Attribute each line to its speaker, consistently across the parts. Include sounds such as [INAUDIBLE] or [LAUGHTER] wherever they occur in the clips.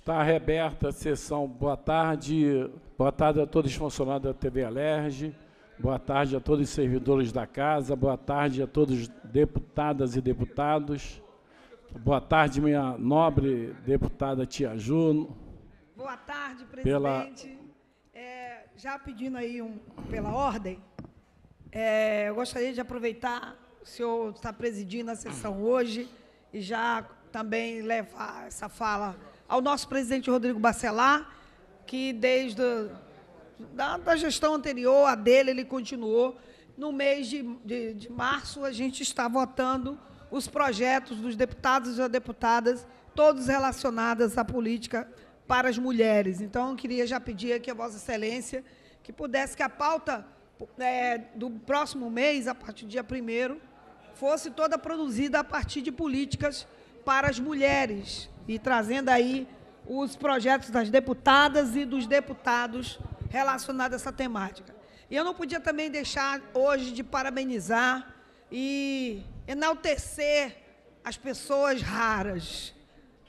Speaker 1: Está reaberta a sessão. Boa tarde. Boa tarde a todos os funcionários da TV Alerj. Boa tarde a todos os servidores da casa. Boa tarde a todos deputadas e deputados. Boa tarde, minha nobre deputada Tia Juno.
Speaker 2: Boa tarde, presidente. Pela... É, já pedindo aí um, pela ordem, é, eu gostaria de aproveitar, o senhor está presidindo a sessão hoje, e já também levar essa fala ao nosso presidente Rodrigo Bacelar, que desde da, da gestão anterior a dele, ele continuou. No mês de, de, de março, a gente está votando os projetos dos deputados e das deputadas, todos relacionados à política para as mulheres. Então, eu queria já pedir aqui a Vossa Excelência que pudesse que a pauta é, do próximo mês, a partir do dia 1 fosse toda produzida a partir de políticas para as mulheres, e trazendo aí os projetos das deputadas e dos deputados relacionados a essa temática. E eu não podia também deixar hoje de parabenizar e enaltecer as pessoas raras.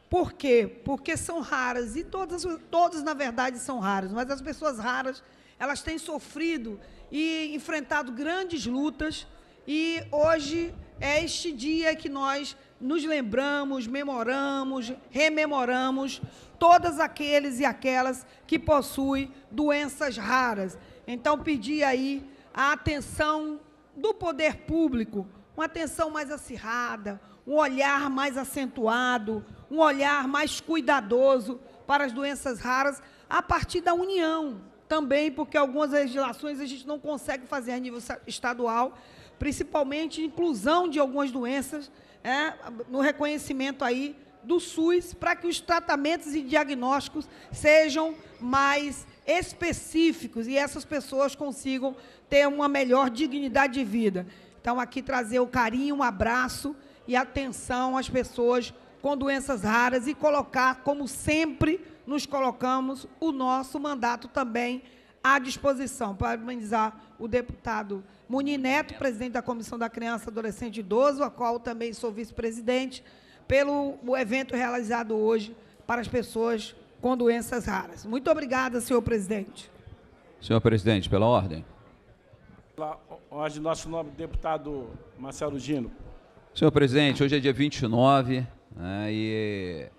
Speaker 2: Por quê? Porque são raras e todas, todas na verdade são raras, mas as pessoas raras, elas têm sofrido e enfrentado grandes lutas e hoje é este dia que nós nos lembramos, memoramos, rememoramos todas aqueles e aquelas que possuem doenças raras. Então, pedi aí a atenção do poder público, uma atenção mais acirrada, um olhar mais acentuado, um olhar mais cuidadoso para as doenças raras, a partir da união também, porque algumas legislações a gente não consegue fazer a nível estadual, principalmente inclusão de algumas doenças é, no reconhecimento aí do SUS, para que os tratamentos e diagnósticos sejam mais específicos e essas pessoas consigam ter uma melhor dignidade de vida. Então, aqui trazer o carinho, um abraço e atenção às pessoas com doenças raras e colocar, como sempre nos colocamos, o nosso mandato também à disposição. para organizar o deputado Muni Neto, presidente da Comissão da Criança, Adolescente e Idoso, a qual também sou vice-presidente, pelo evento realizado hoje para as pessoas com doenças raras. Muito obrigada, senhor presidente.
Speaker 3: Senhor presidente, pela ordem.
Speaker 1: Pela ordem, nosso nome deputado Marcelo Gino.
Speaker 3: Senhor presidente, hoje é dia 29 né, e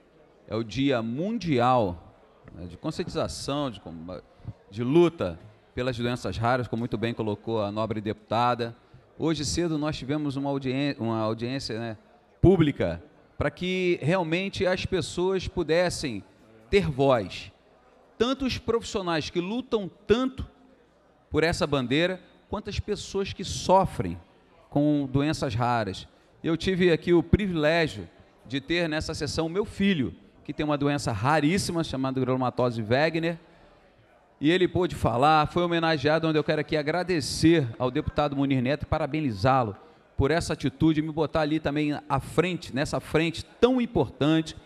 Speaker 3: é o dia mundial né, de conscientização, de, de luta pelas doenças raras, como muito bem colocou a nobre deputada. Hoje cedo nós tivemos uma audiência, uma audiência né, pública para que realmente as pessoas pudessem ter voz. Tanto os profissionais que lutam tanto por essa bandeira, quanto as pessoas que sofrem com doenças raras. Eu tive aqui o privilégio de ter nessa sessão meu filho, que tem uma doença raríssima chamada gromatose Wegener, e ele pôde falar, foi homenageado, onde eu quero aqui agradecer ao deputado Munir Neto e parabenizá-lo por essa atitude, me botar ali também à frente, nessa frente tão importante,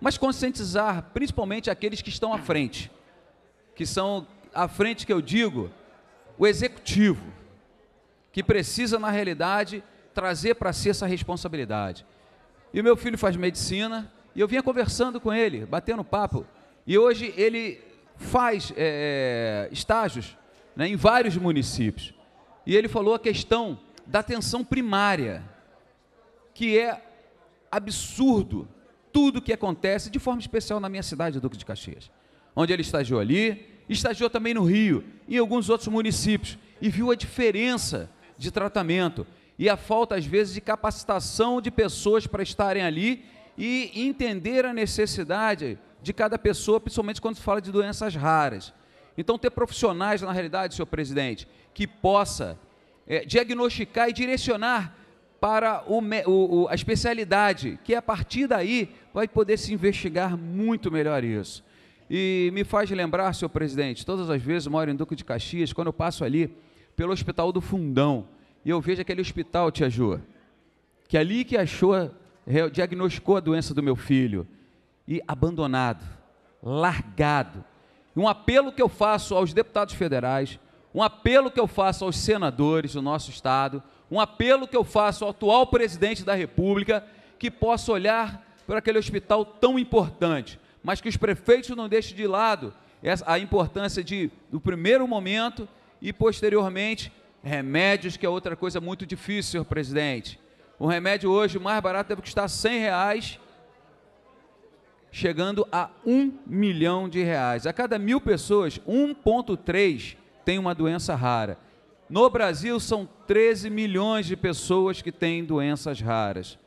Speaker 3: mas conscientizar principalmente aqueles que estão à frente, que são à frente que eu digo, o executivo, que precisa na realidade trazer para si essa responsabilidade. E o meu filho faz medicina, e eu vinha conversando com ele, batendo papo, e hoje ele faz é, é, estágios né, em vários municípios. E ele falou a questão da atenção primária, que é absurdo tudo que acontece, de forma especial na minha cidade, Duque de Caxias, onde ele estagiou ali, estagiou também no Rio, e em alguns outros municípios, e viu a diferença de tratamento e a falta, às vezes, de capacitação de pessoas para estarem ali e entender a necessidade de cada pessoa, principalmente quando se fala de doenças raras. Então, ter profissionais, na realidade, senhor presidente, que possa é, diagnosticar e direcionar para o, o, a especialidade, que a partir daí vai poder se investigar muito melhor isso. E me faz lembrar, senhor presidente, todas as vezes, moro em Duque de Caxias, quando eu passo ali pelo Hospital do Fundão, e eu vejo aquele hospital, tia Ju, que é ali que achou, diagnosticou a doença do meu filho, e abandonado, largado. Um apelo que eu faço aos deputados federais, um apelo que eu faço aos senadores do nosso estado, um apelo que eu faço ao atual presidente da República, que possa olhar para aquele hospital tão importante, mas que os prefeitos não deixem de lado a importância de, do primeiro momento e, posteriormente, remédios, que é outra coisa muito difícil, senhor presidente. O remédio hoje mais barato deve custar R$ reais chegando a 1 milhão de reais. A cada mil pessoas, 1,3 tem uma doença rara. No Brasil, são 13 milhões de pessoas que têm doenças raras.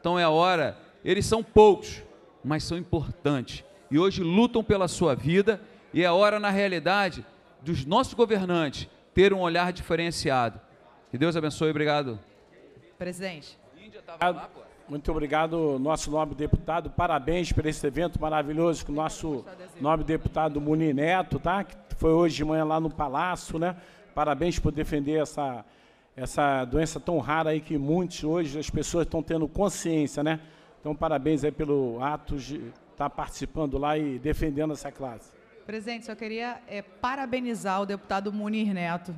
Speaker 3: Então é a hora, eles são poucos, mas são importantes. E hoje lutam pela sua vida, e é a hora, na realidade, dos nossos governantes ter um olhar diferenciado. Que Deus abençoe, obrigado.
Speaker 4: Presidente. A
Speaker 3: Índia
Speaker 1: lá, muito obrigado, nosso nobre deputado. Parabéns por esse evento maravilhoso com o nosso nobre deputado Muni Neto, tá? que foi hoje de manhã lá no Palácio. Né? Parabéns por defender essa, essa doença tão rara aí que muitos hoje, as pessoas estão tendo consciência. Né? Então, parabéns aí pelo ato de estar participando lá e defendendo essa classe.
Speaker 4: Presidente, só queria é, parabenizar o deputado Munir Neto,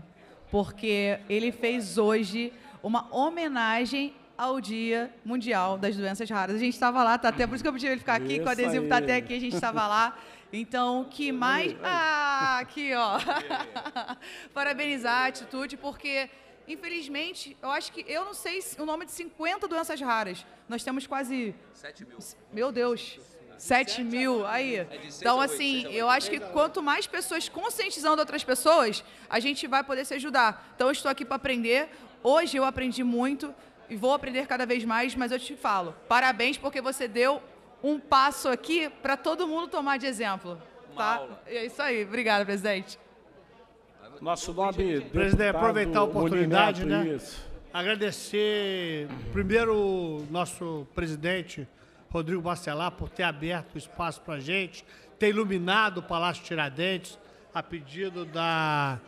Speaker 4: porque ele fez hoje uma homenagem ao Dia Mundial das Doenças Raras. A gente estava lá, tá até por isso que eu pedi ele ficar aqui, com o adesivo está tá até aqui, a gente estava lá. Então, o que mais. Ah, aqui, ó. [LAUGHS] É. Parabenizar a atitude, porque, infelizmente, eu acho que. Eu não sei o nome de 50 doenças raras. Nós temos quase. 7 mil. Meu Deus. 7 mil, aí. É então, assim, eu acho que quanto mais pessoas conscientizando outras pessoas, a gente vai poder se ajudar. Então, eu estou aqui para aprender. Hoje eu aprendi muito e vou aprender cada vez mais, mas eu te falo, parabéns porque você deu um passo aqui para todo mundo tomar de exemplo. tá? É isso aí. Obrigada, presidente.
Speaker 5: Nosso nome, presidente, aproveitar a oportunidade, né? Isso. Agradecer primeiro nosso presidente Rodrigo Bacelar por ter aberto o espaço para a gente, ter iluminado o Palácio Tiradentes a pedido da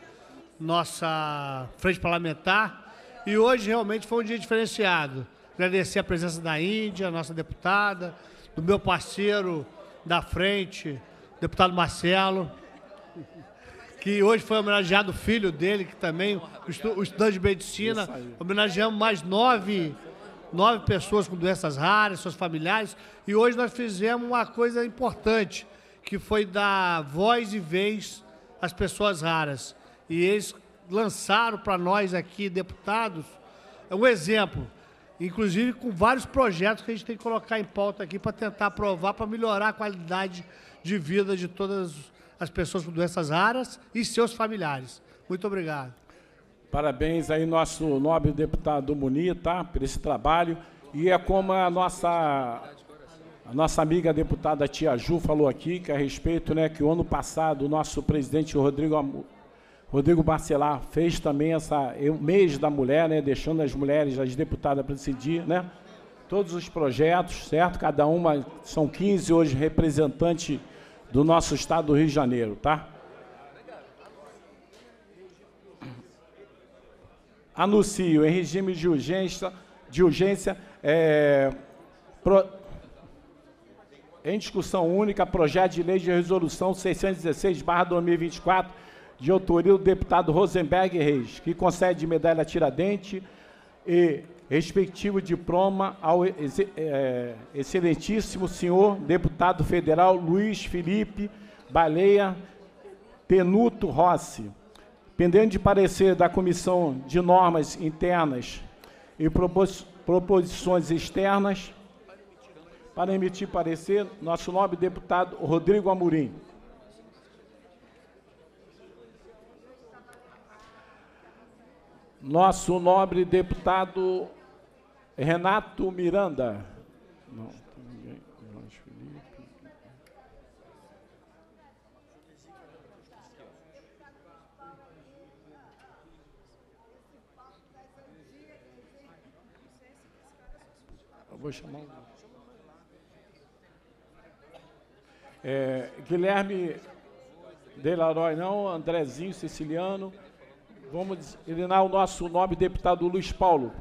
Speaker 5: nossa frente parlamentar e hoje realmente foi um dia diferenciado. Agradecer a presença da Índia, nossa deputada, do meu parceiro da frente, deputado Marcelo, que hoje foi homenageado o filho dele, que também, o estudante de medicina. Homenageamos mais nove, nove pessoas com doenças raras, seus familiares. E hoje nós fizemos uma coisa importante, que foi dar voz e vez às pessoas raras. E eles lançaram para nós aqui, deputados, é um exemplo. Inclusive com vários projetos que a gente tem que colocar em pauta aqui para tentar aprovar, para melhorar a qualidade de vida de todas as pessoas com doenças raras e seus familiares. Muito obrigado.
Speaker 1: Parabéns aí, nosso nobre deputado Muni, tá? Por esse trabalho. E é como a nossa a nossa amiga deputada Tia Ju falou aqui, que a respeito, né, que o ano passado o nosso presidente Rodrigo Rodrigo Barcelar fez também essa é mês da mulher, né, deixando as mulheres, as deputadas para decidir, né? Todos os projetos, certo? Cada uma são 15 hoje representantes do nosso estado do Rio de Janeiro, tá? Anuncio em regime de urgência, de urgência é, pro, em discussão única, projeto de lei de resolução 616/2024 de autoria do deputado Rosenberg Reis, que concede medalha Tiradente e respectivo diploma ao é, excelentíssimo senhor deputado federal Luiz Felipe Baleia Tenuto Rossi. pendendo de parecer da Comissão de Normas Internas e Proposições Externas, para emitir parecer, nosso nobre deputado Rodrigo Amorim. nosso nobre deputado Renato Miranda. Não, ninguém. Felipe.
Speaker 5: Eu vou chamar o...
Speaker 1: É, Guilherme Delaroy, não, Andrezinho Siciliano. Vamos eliminar o nosso nobre deputado Luiz Paulo.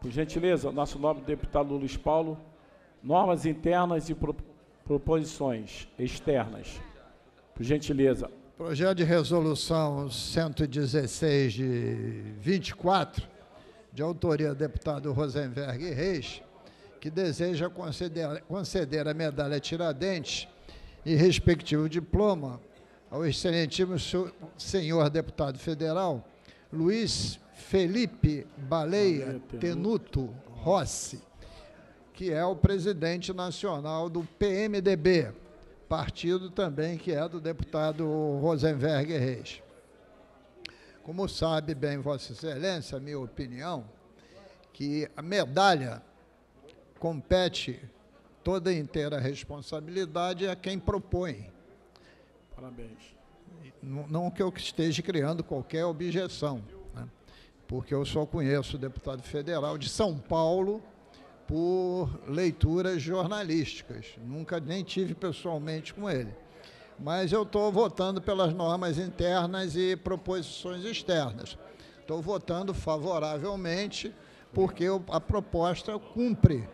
Speaker 1: Por gentileza, nosso nobre deputado Luiz Paulo. Normas internas e pro, proposições externas. Por gentileza.
Speaker 6: Projeto de resolução 116 de 24, de autoria do deputado Rosenberg Reis, que deseja conceder, conceder a medalha Tiradentes e respectivo diploma ao excelentíssimo senhor deputado federal Luiz Felipe Baleia Tenuto Rossi, que é o presidente nacional do PMDB, partido também que é do deputado Rosenberg Reis. Como sabe bem Vossa Excelência, minha opinião, que a medalha compete toda inteira responsabilidade a quem propõe.
Speaker 1: Parabéns
Speaker 6: não que eu esteja criando qualquer objeção, né? porque eu só conheço o deputado federal de São Paulo por leituras jornalísticas, nunca nem tive pessoalmente com ele. Mas eu estou votando pelas normas internas e proposições externas. Estou votando favoravelmente porque a proposta cumpre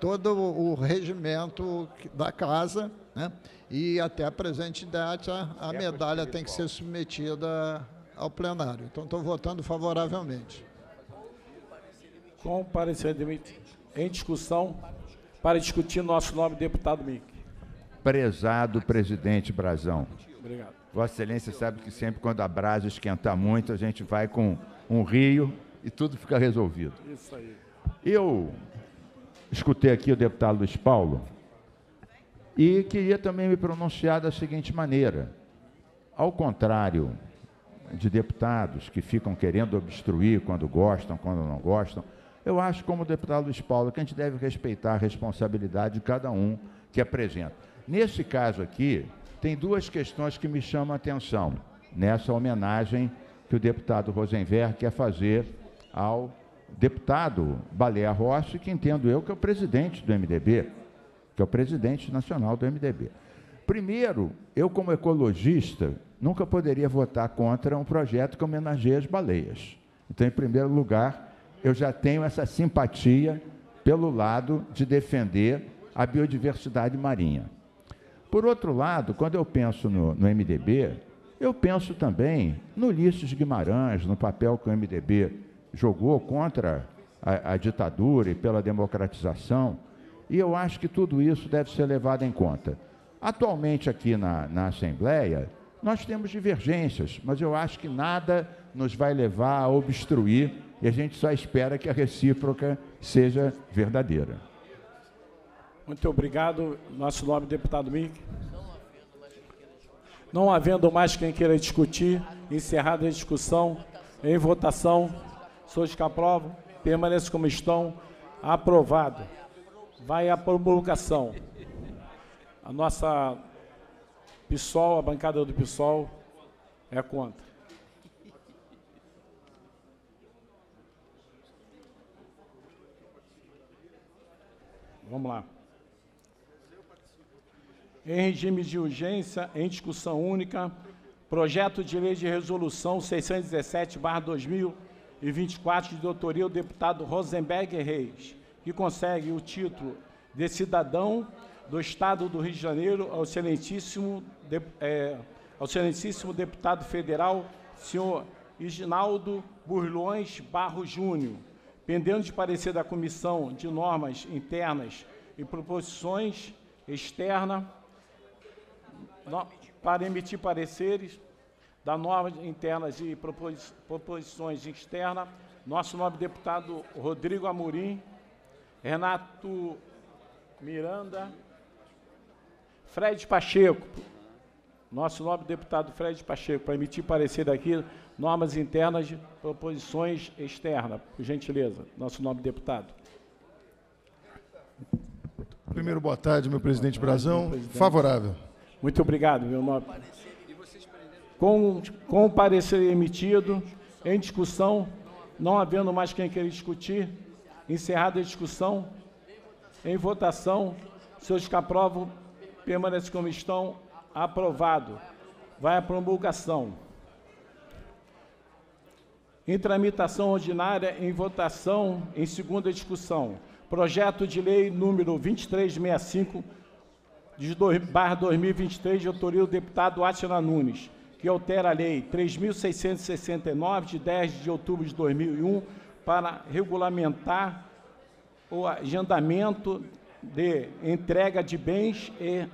Speaker 6: todo o regimento da casa, né? e até a presente data é a medalha tem que ser submetida ao plenário. Então, estou votando favoravelmente. Com parecer de em
Speaker 1: discussão, para discutir nosso nome, deputado Mick.
Speaker 7: Prezado presidente Brazão. Obrigado. Vossa Excelência sabe que sempre quando a brasa esquentar muito, a gente vai com um rio e tudo fica resolvido. Isso aí. Eu escutei aqui o deputado Luiz Paulo e queria também me pronunciar da seguinte maneira: ao contrário de deputados que ficam querendo obstruir quando gostam, quando não gostam, eu acho, como o deputado Luiz Paulo, que a gente deve respeitar a responsabilidade de cada um que apresenta. Nesse caso aqui, tem duas questões que me chamam a atenção nessa homenagem que o deputado Rosenberg quer fazer ao deputado Baleia Rossi, que entendo eu que é o presidente do MDB, que é o presidente nacional do MDB. Primeiro, eu, como ecologista, nunca poderia votar contra um projeto que homenageia as baleias. Então, em primeiro lugar, eu já tenho essa simpatia pelo lado de defender a biodiversidade marinha. Por outro lado, quando eu penso no, no MDB, eu penso também no Ulisses Guimarães, no papel que o MDB jogou contra a, a ditadura e pela democratização. E eu acho que tudo isso deve ser levado em conta. Atualmente, aqui na, na Assembleia, nós temos divergências, mas eu acho que nada nos vai levar a obstruir e a gente só espera que a recíproca seja verdadeira.
Speaker 1: Muito obrigado. Nosso nome, deputado Mick. Não havendo mais quem queira discutir, encerrada a discussão, em votação. Sois que aprovam, permaneçam como estão. Aprovado. Vai à promulgação. A nossa PSOL, a bancada do PSOL, é contra. Vamos lá. Em regime de urgência, em discussão única, projeto de lei de resolução 617, 2000, e 24 de doutoria o deputado Rosenberg Reis, que consegue o título de cidadão do Estado do Rio de Janeiro ao excelentíssimo, de, é, ao excelentíssimo deputado federal, senhor Iginaldo Burlões Barro Júnior, pendendo de parecer da Comissão de Normas Internas e Proposições Externa, para emitir pareceres da norma internas e proposições externa, nosso nobre deputado Rodrigo Amorim, Renato Miranda, Fred Pacheco, nosso nobre deputado Fred Pacheco, para emitir parecer daqui, normas internas e proposições externas, por gentileza, nosso nobre deputado.
Speaker 8: Primeiro, boa tarde, meu presidente Brazão. Favorável. Muito obrigado,
Speaker 1: meu nobre com, com o parecer emitido, em discussão, não havendo mais quem queira discutir, encerrada a discussão, em votação, seus que aprovam, permanecem como estão, aprovado. Vai à promulgação. Em tramitação ordinária, em votação, em segunda discussão. Projeto de lei número 2365, de 2, barra 2023, de autoria do deputado Atila Nunes que altera a Lei 3.669, de 10 de outubro de 2001, para regulamentar o agendamento de entrega de bens e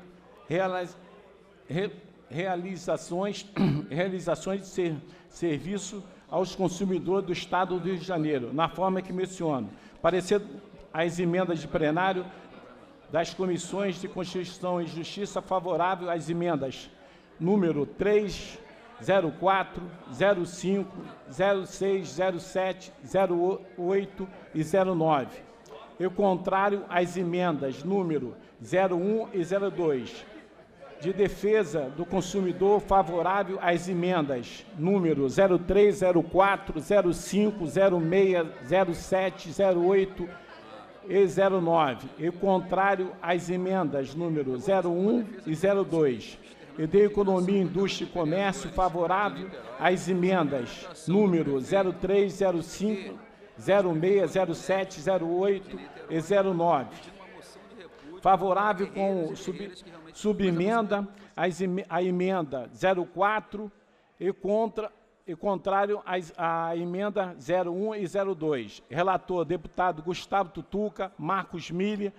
Speaker 1: realizações, [CLEARS THROAT] realizações de ser, serviço aos consumidores do Estado do Rio de Janeiro, na forma que menciono. Parecer as emendas de plenário das comissões de Constituição e Justiça favorável às emendas número 3, 04, 05, 06, 07, 08 e 09. E contrário às emendas número 01 e 02. De defesa do consumidor favorável às emendas número 03, 04, 05, 06, 07, 08 e 09. E contrário às emendas número 01 e 02 e de Economia, Indústria e Comércio favorável às emendas número 0305, 06, 07, 08 e 09. Favorável com sub, subemenda à emenda 04 e contra e contrário à emenda 01 e 02. Relator, deputado Gustavo Tutuca, Marcos Milha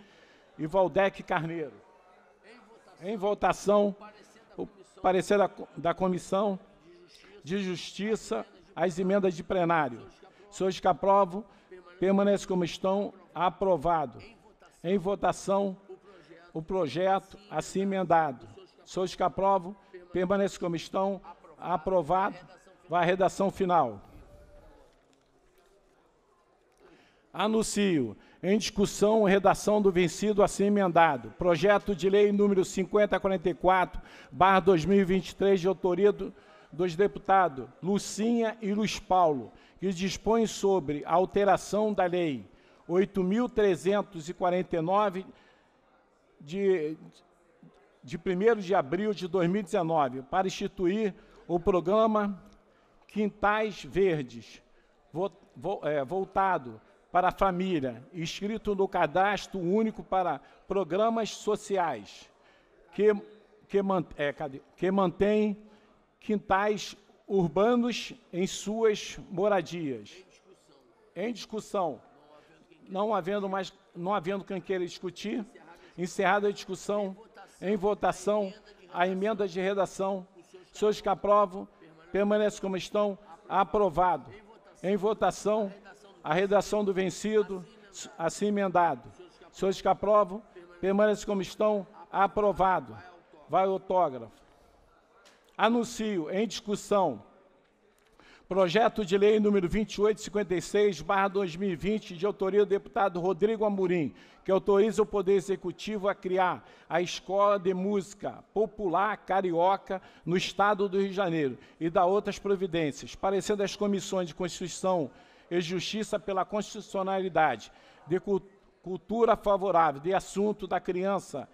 Speaker 1: e Valdec Carneiro. Em votação. Em votação parecer da, da Comissão de Justiça as emendas de plenário. Senhores que aprovo, permanece como estão, aprovado. Em votação, o projeto assim emendado. Senhores que aprovo, permanece como estão, aprovado. Vai à redação final. Anuncio em discussão, redação do vencido assim emendado. Projeto de lei número 5044, barra 2023, de autoria do, dos deputados Lucinha e Luiz Paulo, que dispõe sobre a alteração da lei 8.349, de, de 1 de abril de 2019, para instituir o programa Quintais Verdes, é, voltado para a família, inscrito no cadastro único para programas sociais, que, que, é, cadê, que mantém quintais urbanos em suas moradias. Em discussão. Em discussão. Não havendo mais, não havendo quem queira discutir, encerrada a discussão, em votação, a emenda de redação, senhores que aprovam, permanece como estão, aprovado. Em votação a redação do vencido, assim emendado. Senhores que aprovam, permaneçam como estão, aprovado. Vai autógrafo. Anuncio em discussão projeto de lei número 2856, 2020, de autoria do deputado Rodrigo Amorim, que autoriza o Poder Executivo a criar a Escola de Música Popular Carioca no Estado do Rio de Janeiro e dá outras providências, parecendo as comissões de Constituição e justiça pela constitucionalidade, de cultura favorável, de assunto da criança,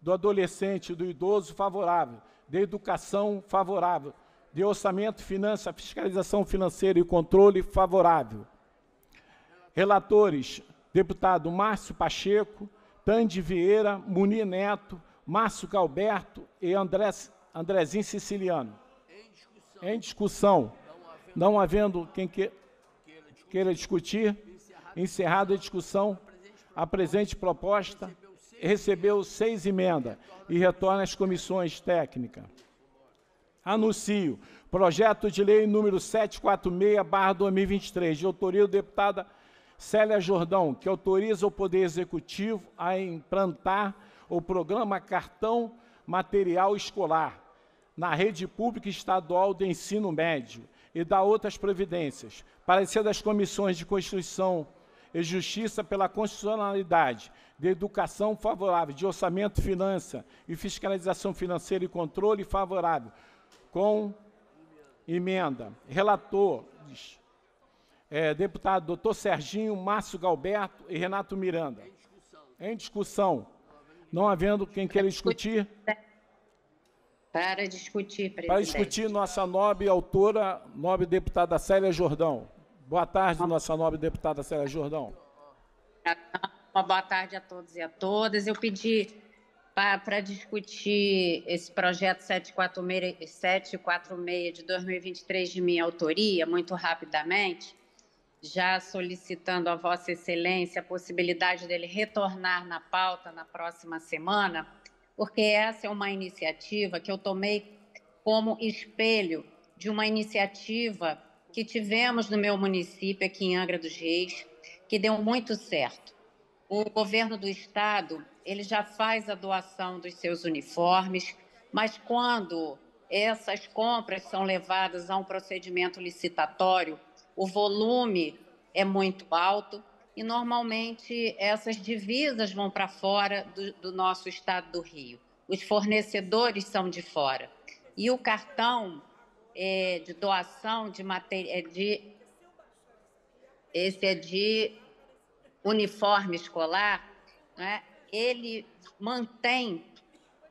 Speaker 1: do adolescente, do idoso favorável, de educação favorável, de orçamento, finança, fiscalização financeira e controle favorável. Relatores, deputado Márcio Pacheco, Tande Vieira, Muni Neto, Márcio Galberto e André, Andrezinho Siciliano. Em discussão. Não havendo, Não havendo quem queira queira discutir. Encerrada a discussão, a presente proposta recebeu seis emendas e retorna às comissões técnicas. Anuncio projeto de lei número 746/2023, de autoria do deputada Célia Jordão, que autoriza o Poder Executivo a implantar o programa Cartão Material Escolar na rede pública estadual de ensino médio e da outras providências, parecer das comissões de Constituição e Justiça pela constitucionalidade, de educação favorável, de orçamento, finança e fiscalização financeira e controle favorável, com emenda. Relatores, é, deputado doutor Serginho, Márcio Galberto e Renato Miranda. Em discussão. Em discussão. Não havendo quem queira é, discutir. Né?
Speaker 9: Para discutir, presidente. Para discutir,
Speaker 1: nossa nobre autora, nobre deputada Célia Jordão. Boa tarde, nossa nobre deputada Célia Jordão.
Speaker 9: Uma boa tarde a todos e a todas. Eu pedi para discutir esse projeto 746, 746 de 2023 de minha autoria, muito rapidamente, já solicitando a Vossa Excelência a possibilidade dele retornar na pauta na próxima semana, porque essa é uma iniciativa que eu tomei como espelho de uma iniciativa que tivemos no meu município, aqui em Angra dos Reis, que deu muito certo. O governo do estado ele já faz a doação dos seus uniformes, mas quando essas compras são levadas a um procedimento licitatório, o volume é muito alto e normalmente essas divisas vão para fora do, do, nosso estado do Rio. Os fornecedores são de fora. E o cartão é, de doação de material. É de, esse é de uniforme escolar, né? ele mantém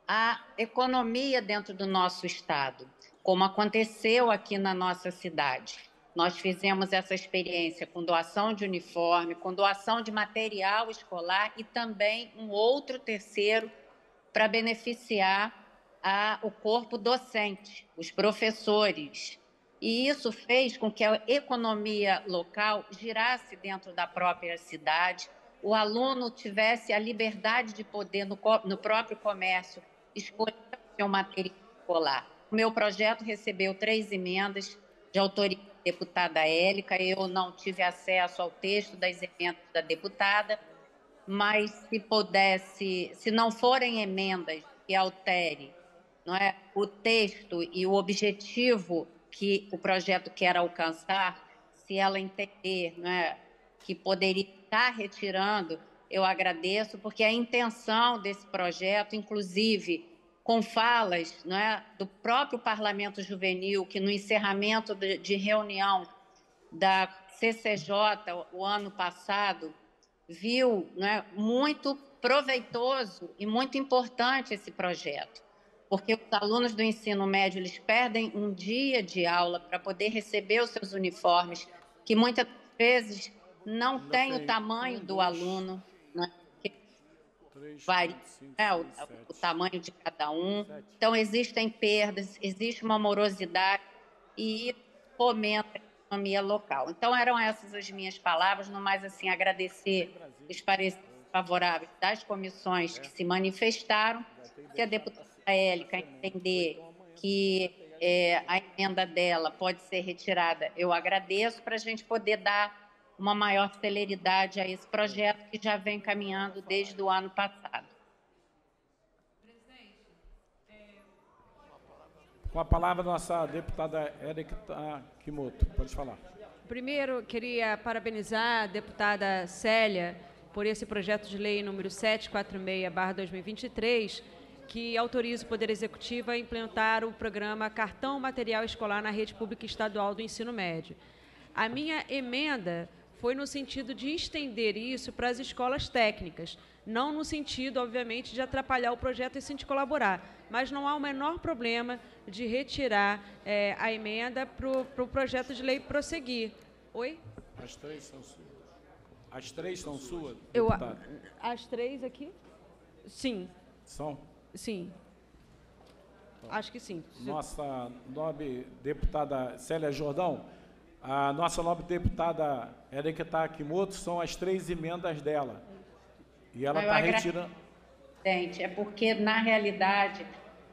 Speaker 9: a economia dentro do nosso estado, como aconteceu aqui na nossa cidade. Nós fizemos essa experiência com doação de uniforme, com doação de material escolar e também um outro terceiro para beneficiar a, o corpo docente, os professores. E isso fez com que a economia local girasse dentro da própria cidade, o aluno tivesse a liberdade de poder, no, no próprio comércio, escolher o seu material escolar. O meu projeto recebeu três emendas de autoria deputada Élica. Eu não tive acesso ao texto das emendas da deputada, mas se pudesse, se não forem emendas que altere não é, o texto e o objetivo que o projeto quer alcançar, se ela entender não é, que poderia estar retirando, eu agradeço, porque a intenção desse projeto, inclusive com falas não é, do próprio Parlamento Juvenil, que no encerramento de, reunião da CCJ o, ano passado, viu é, muito proveitoso e muito importante esse projeto, porque os alunos do ensino médio eles perdem um dia de aula para poder receber os seus uniformes, que muitas vezes não, não tem, tem, o tamanho do uhum. aluno. É varia né, o, o, tamanho de cada um. Então, existem perdas, existe uma morosidade e fomenta a economia local. Então, eram essas as minhas palavras, no mais, assim, agradecer os pareceres favoráveis das comissões que é. se manifestaram, que a deputada Élica entender então, que é, a emenda dela pode ser retirada, eu agradeço, para a gente poder dar uma maior celeridade a esse projeto que já vem caminhando desde o ano passado.
Speaker 1: É, com a palavra, nossa deputada Erika Kimoto. Pode falar.
Speaker 9: Primeiro,
Speaker 4: queria parabenizar a deputada Célia por esse projeto de lei número 746-2023, que autoriza o Poder Executivo a implantar o programa Cartão Material Escolar na Rede Pública Estadual do Ensino Médio. A minha emenda foi no sentido de estender isso para as escolas técnicas, não no sentido, obviamente, de atrapalhar o projeto e sim de colaborar. Mas não há o menor problema de retirar é, a emenda para o pro projeto de lei prosseguir. Oi?
Speaker 1: As três são suas. As três são suas, Eu, deputado.
Speaker 4: As três
Speaker 1: aqui? Sim. São? Sim. Então, Acho que sim. Nossa nobre deputada Célia Jordão, a nossa nobre deputada Erika Takimoto, tá são as três emendas dela. E ela está retirando.
Speaker 9: Gente, é porque, na realidade,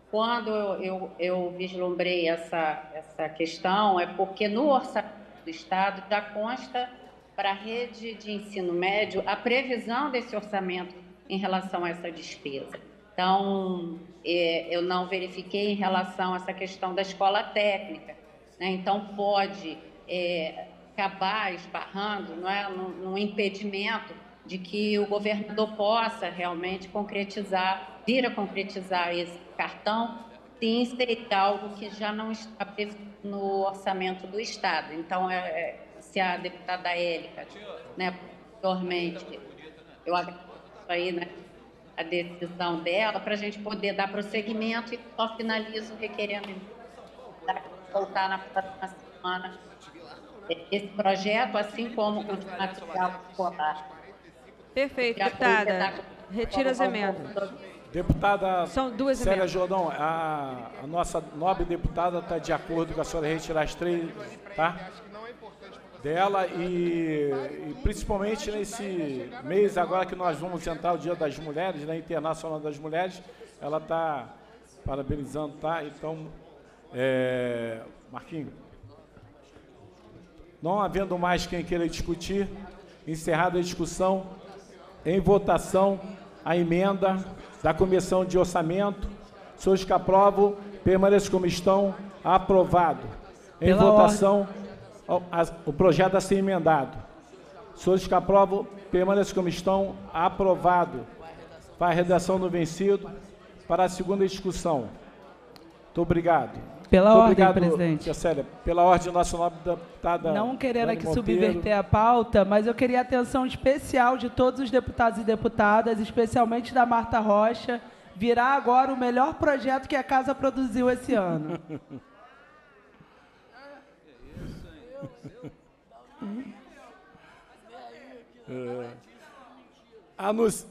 Speaker 9: quando eu, eu, eu vislumbrei essa, essa questão, é porque no orçamento do Estado já consta para a rede de ensino médio a previsão desse orçamento em relação a essa despesa. Então, é, eu não verifiquei em relação a essa questão da escola técnica. Né? Então, pode é, acabar esbarrando não é, no impedimento de que o governador possa realmente concretizar, vir a concretizar esse cartão, se inserir algo que já não está previsto no orçamento do Estado. Então, é, é se a deputada Érica, né, posteriormente, eu agradeço aí, né, a decisão dela, para a gente poder dar prosseguimento e só finalizo requerendo voltar na próxima semana esse projeto, assim como o material escolar. Perfeito, deputada. Retira as emendas.
Speaker 1: Deputada São duas Célia emendas. Jordão, a, a, nossa nobre deputada está de acordo com a senhora retirar as três, tá? Dela e, e principalmente nesse mês agora que nós vamos sentar o Dia das Mulheres, na né, Internacional das Mulheres, ela está parabenizando, tá? Então, é, Marquinho. Não havendo mais quem queira discutir, encerrada a discussão, em votação a emenda da Comissão de Orçamento. Senhores que aprovam, permaneçam como estão. Aprovado.
Speaker 9: Em Pela votação,
Speaker 1: o projeto a ser emendado. Senhores que aprovam, permaneçam como estão. Aprovado. Para a redação do vencido, para a segunda discussão. Muito obrigado. Pela ordem, obrigado, presidente. pela ordem nacional da deputada. Não querendo aqui
Speaker 4: subverter a pauta, mas eu queria a atenção especial de todos os deputados e deputadas, especialmente da Marta Rocha, virá agora o melhor projeto que a casa produziu esse
Speaker 10: ano.
Speaker 1: [LAUGHS] é. Anuncio.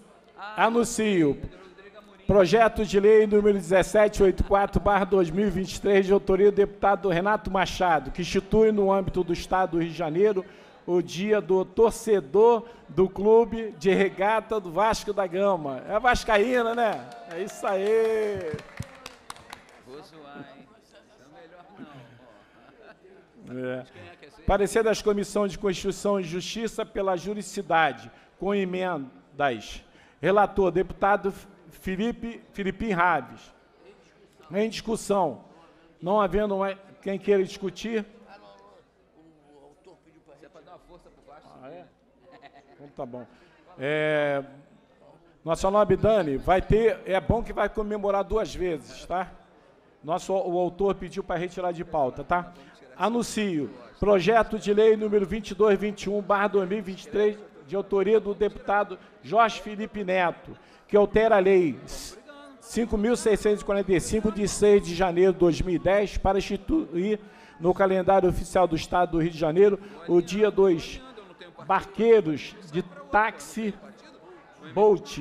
Speaker 1: Projeto de lei número 1784/2023 de autoria do deputado Renato Machado, que institui no âmbito do estado do Rio de Janeiro o dia do torcedor do clube de regata do Vasco da Gama. É vascaína, né? É isso aí.
Speaker 8: Vou zoar,
Speaker 1: hein? Não, é melhor não. É. Parecer das Comissões de Constituição e Justiça pela Juricidade, com emendas. Relator, deputado Felipe, Filipim Raves. Em discussão. Não havendo mais quem queira discutir. Ah, é? Então tá bom. É, nossa nobre Dani, vai ter. É bom que vai comemorar duas vezes, tá? Nosso, o autor pediu para retirar de pauta, tá? Anuncio. Projeto de lei número 2221, barra 2023, de autoria do deputado Jorge Felipe Neto que altera a Lei 5.645, de 6 de janeiro de 2010, para instituir no calendário oficial do Estado do Rio de Janeiro o dia dos barqueiros de táxi Bolt,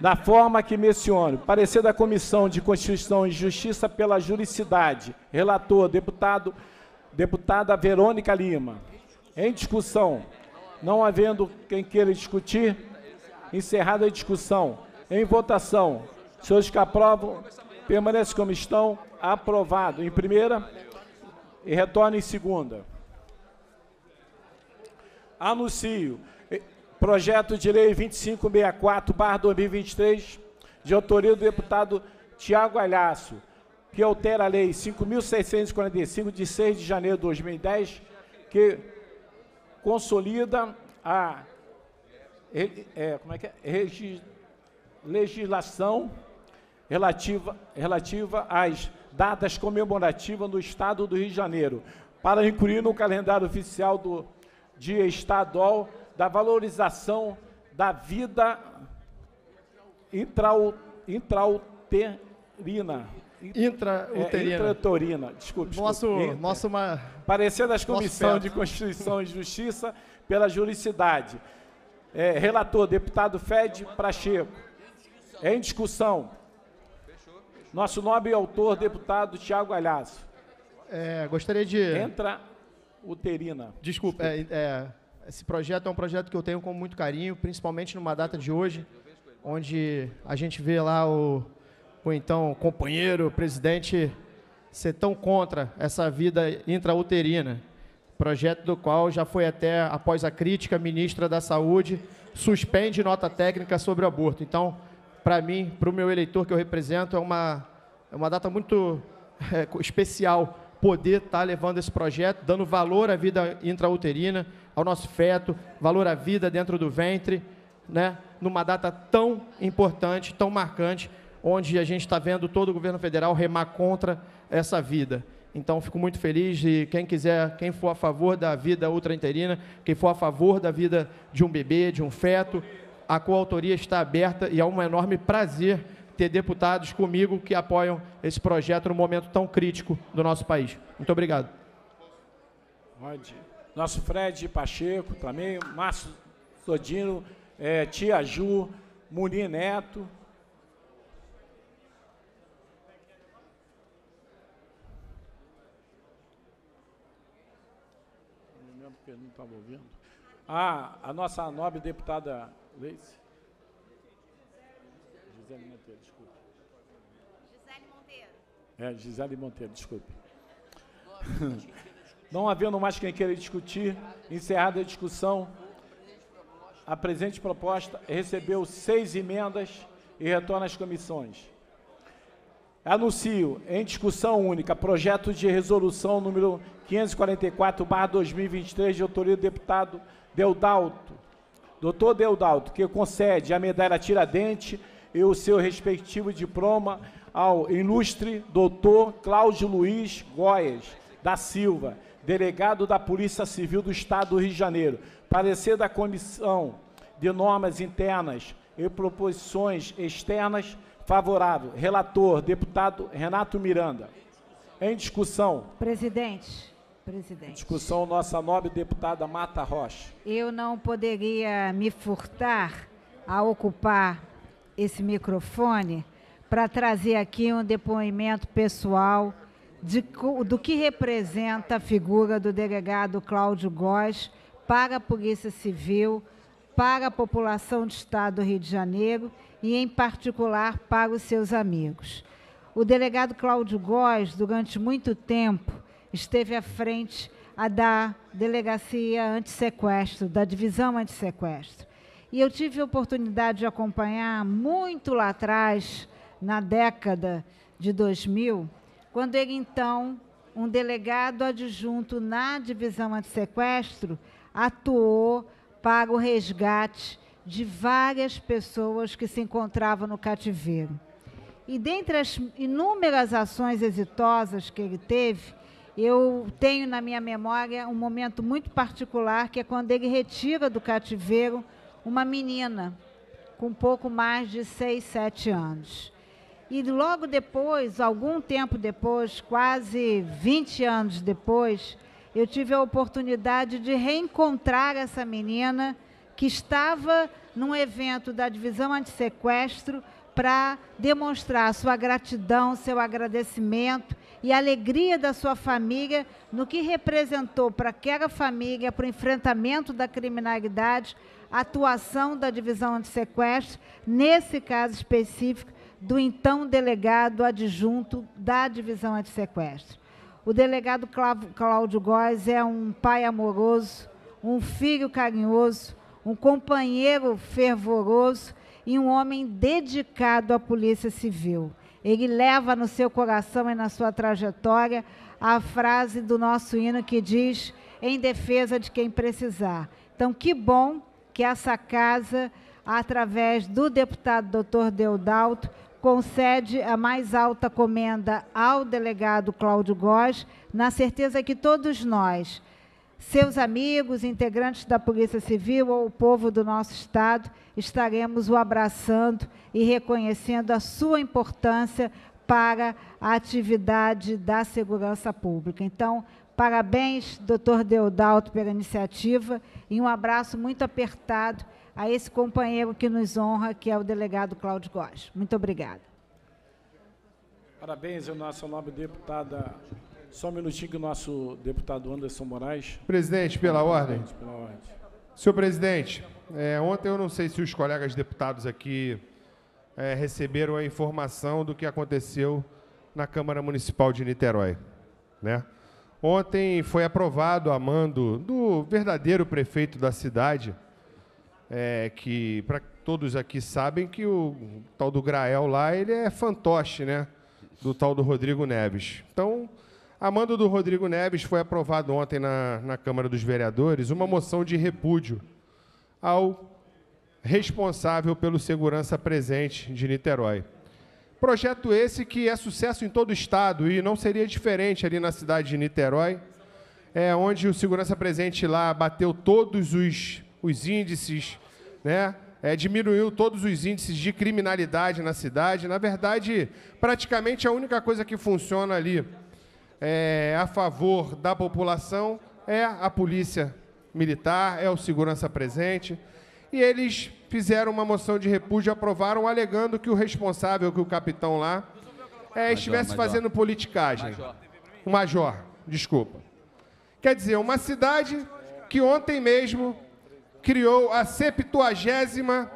Speaker 1: da forma que menciono. Parecer da Comissão de Constituição e Justiça pela Juricidade. Relator, deputado, deputada Verônica Lima. Em discussão, não havendo quem queira discutir, encerrada a discussão. Em votação. Senhores que aprovam, permanece como estão. Aprovado em primeira e retorna em segunda. Anuncio. Eh, projeto de Lei 2564-2023, de autoria do deputado Tiago Alhaço, que altera a Lei 5.645, de 6 de janeiro de 2010, que consolida a... É, como é que é? Registro legislação relativa, relativa às datas comemorativas no Estado do Rio de Janeiro, para incluir no calendário oficial do Dia Estadual da valorização da vida intrauterina. Intrauterina. É, é intrauterina, desculpe. Nosso, nosso Parecer das Comissões de Constituição e Justiça pela Juricidade. É, relator, deputado Fed pracheco em discussão. Nosso nobre autor, deputado Tiago Alhaço.
Speaker 11: É, gostaria de... Entra
Speaker 1: uterina. Desculpa, é,
Speaker 11: é, esse projeto é um projeto que eu tenho com muito carinho, principalmente numa data de hoje, onde a gente vê lá o, o então companheiro, presidente, ser tão contra essa vida intrauterina. Projeto do qual já foi até, após a crítica, ministra da Saúde suspende nota técnica sobre o aborto. Então, para mim, para o meu eleitor que eu represento, é uma, é uma data muito é, especial poder estar tá levando esse projeto, dando valor à vida intrauterina, ao nosso feto, valor à vida dentro do ventre, né? numa data tão importante, tão marcante, onde a gente está vendo todo o governo federal remar contra essa vida. Então, fico muito feliz e quem quiser, quem for a favor da vida ultrainterina, quem for a favor da vida de um bebê, de um feto, a coautoria está aberta e é um enorme prazer ter deputados comigo que apoiam esse projeto num momento tão crítico do nosso país. Muito obrigado.
Speaker 1: Onde? Nosso Fred Pacheco também, Márcio Sodino, é, Tia Ju, Muni Neto. Não lembro porque não estava ouvindo. Ah, a nossa nobre deputada Gisele Monteiro, desculpe. Gisele Monteiro. É, Gisele Monteiro, desculpe. [LAUGHS] Não havendo mais quem queira discutir, encerrada a discussão, a presente proposta recebeu seis emendas e retorna às comissões. Anuncio em discussão única projeto de resolução número 544/2023 de autoria do deputado Deudal Doutor Deodaldo, que concede a medalha Tiradentes e o seu respectivo diploma ao ilustre doutor Cláudio Luiz Góes da Silva, delegado da Polícia Civil do Estado do Rio de Janeiro. Parecer da Comissão de Normas Internas e Proposições Externas favorável. Relator, deputado Renato Miranda. Em discussão.
Speaker 10: Presidente, presidente.
Speaker 1: Discussão nossa nobre deputada Mata Rocha.
Speaker 10: Eu não poderia me furtar a ocupar esse microfone para trazer aqui um depoimento pessoal de, do que representa a figura do delegado Cláudio Góes para a Polícia Civil, para a população do Estado do Rio de Janeiro e, em particular, para os seus amigos. O delegado Cláudio Góes, durante muito tempo, esteve à frente da delegacia antissequestro, da divisão antissequestro. E eu tive a oportunidade de acompanhar muito lá atrás, na década de 2000, quando ele então, um delegado adjunto na divisão antissequestro, atuou para o resgate de várias pessoas que se encontravam no cativeiro. E dentre as inúmeras ações exitosas que ele teve, eu tenho na minha memória um momento muito particular, que é quando ele retira do cativeiro uma menina com pouco mais de 6, 7 anos. E logo depois, algum tempo depois, quase 20 anos depois, eu tive a oportunidade de reencontrar essa menina que estava num evento da divisão antissequestro para demonstrar sua gratidão, seu agradecimento e a alegria da sua família no que representou para aquela família, para o enfrentamento da criminalidade, a atuação da divisão antissequestro, nesse caso específico, do então delegado adjunto da divisão antissequestro. O delegado Cláudio Góes é um pai amoroso, um filho carinhoso, um companheiro fervoroso e um homem dedicado à Polícia Civil. Ele leva no seu coração e na sua trajetória a frase do nosso hino que diz: em defesa de quem precisar. Então, que bom que essa casa, através do deputado doutor Deodalto, concede a mais alta comenda ao delegado Cláudio Góes, na certeza que todos nós, seus amigos, integrantes da Polícia Civil ou o povo do nosso Estado, estaremos o abraçando e reconhecendo a sua importância para a atividade da segurança pública. Então, parabéns, doutor Deodalto, pela iniciativa e um abraço muito apertado a esse companheiro que nos honra, que é o delegado Cláudio Góes. Muito obrigada.
Speaker 1: Parabéns ao nosso nobre deputada só um minutinho que o nosso deputado Anderson Moraes. Presidente, pela ordem. pela ordem.
Speaker 12: Senhor presidente, é, ontem eu não sei se os colegas deputados aqui é, receberam a informação do que aconteceu na Câmara Municipal de Niterói. Né? Ontem foi aprovado a mando do verdadeiro prefeito da cidade, é, que para todos aqui sabem que o tal do Grael lá, ele é fantoche, né? Do tal do Rodrigo Neves. Então, a mando do Rodrigo Neves foi aprovado ontem na, na Câmara dos Vereadores uma moção de repúdio ao responsável pelo segurança presente de Niterói. Projeto esse que é sucesso em todo o estado e não seria diferente ali na cidade de Niterói, é onde o segurança presente lá bateu todos os, os índices, né? É, diminuiu todos os índices de criminalidade na cidade. Na verdade, praticamente a única coisa que funciona ali é, a favor da população é a polícia militar, é o segurança presente. E eles fizeram uma moção de repúdio, aprovaram, alegando que o responsável, que o capitão lá, é, estivesse major, major. fazendo politicagem. Major. O major, desculpa. Quer dizer, uma cidade que ontem mesmo criou a 70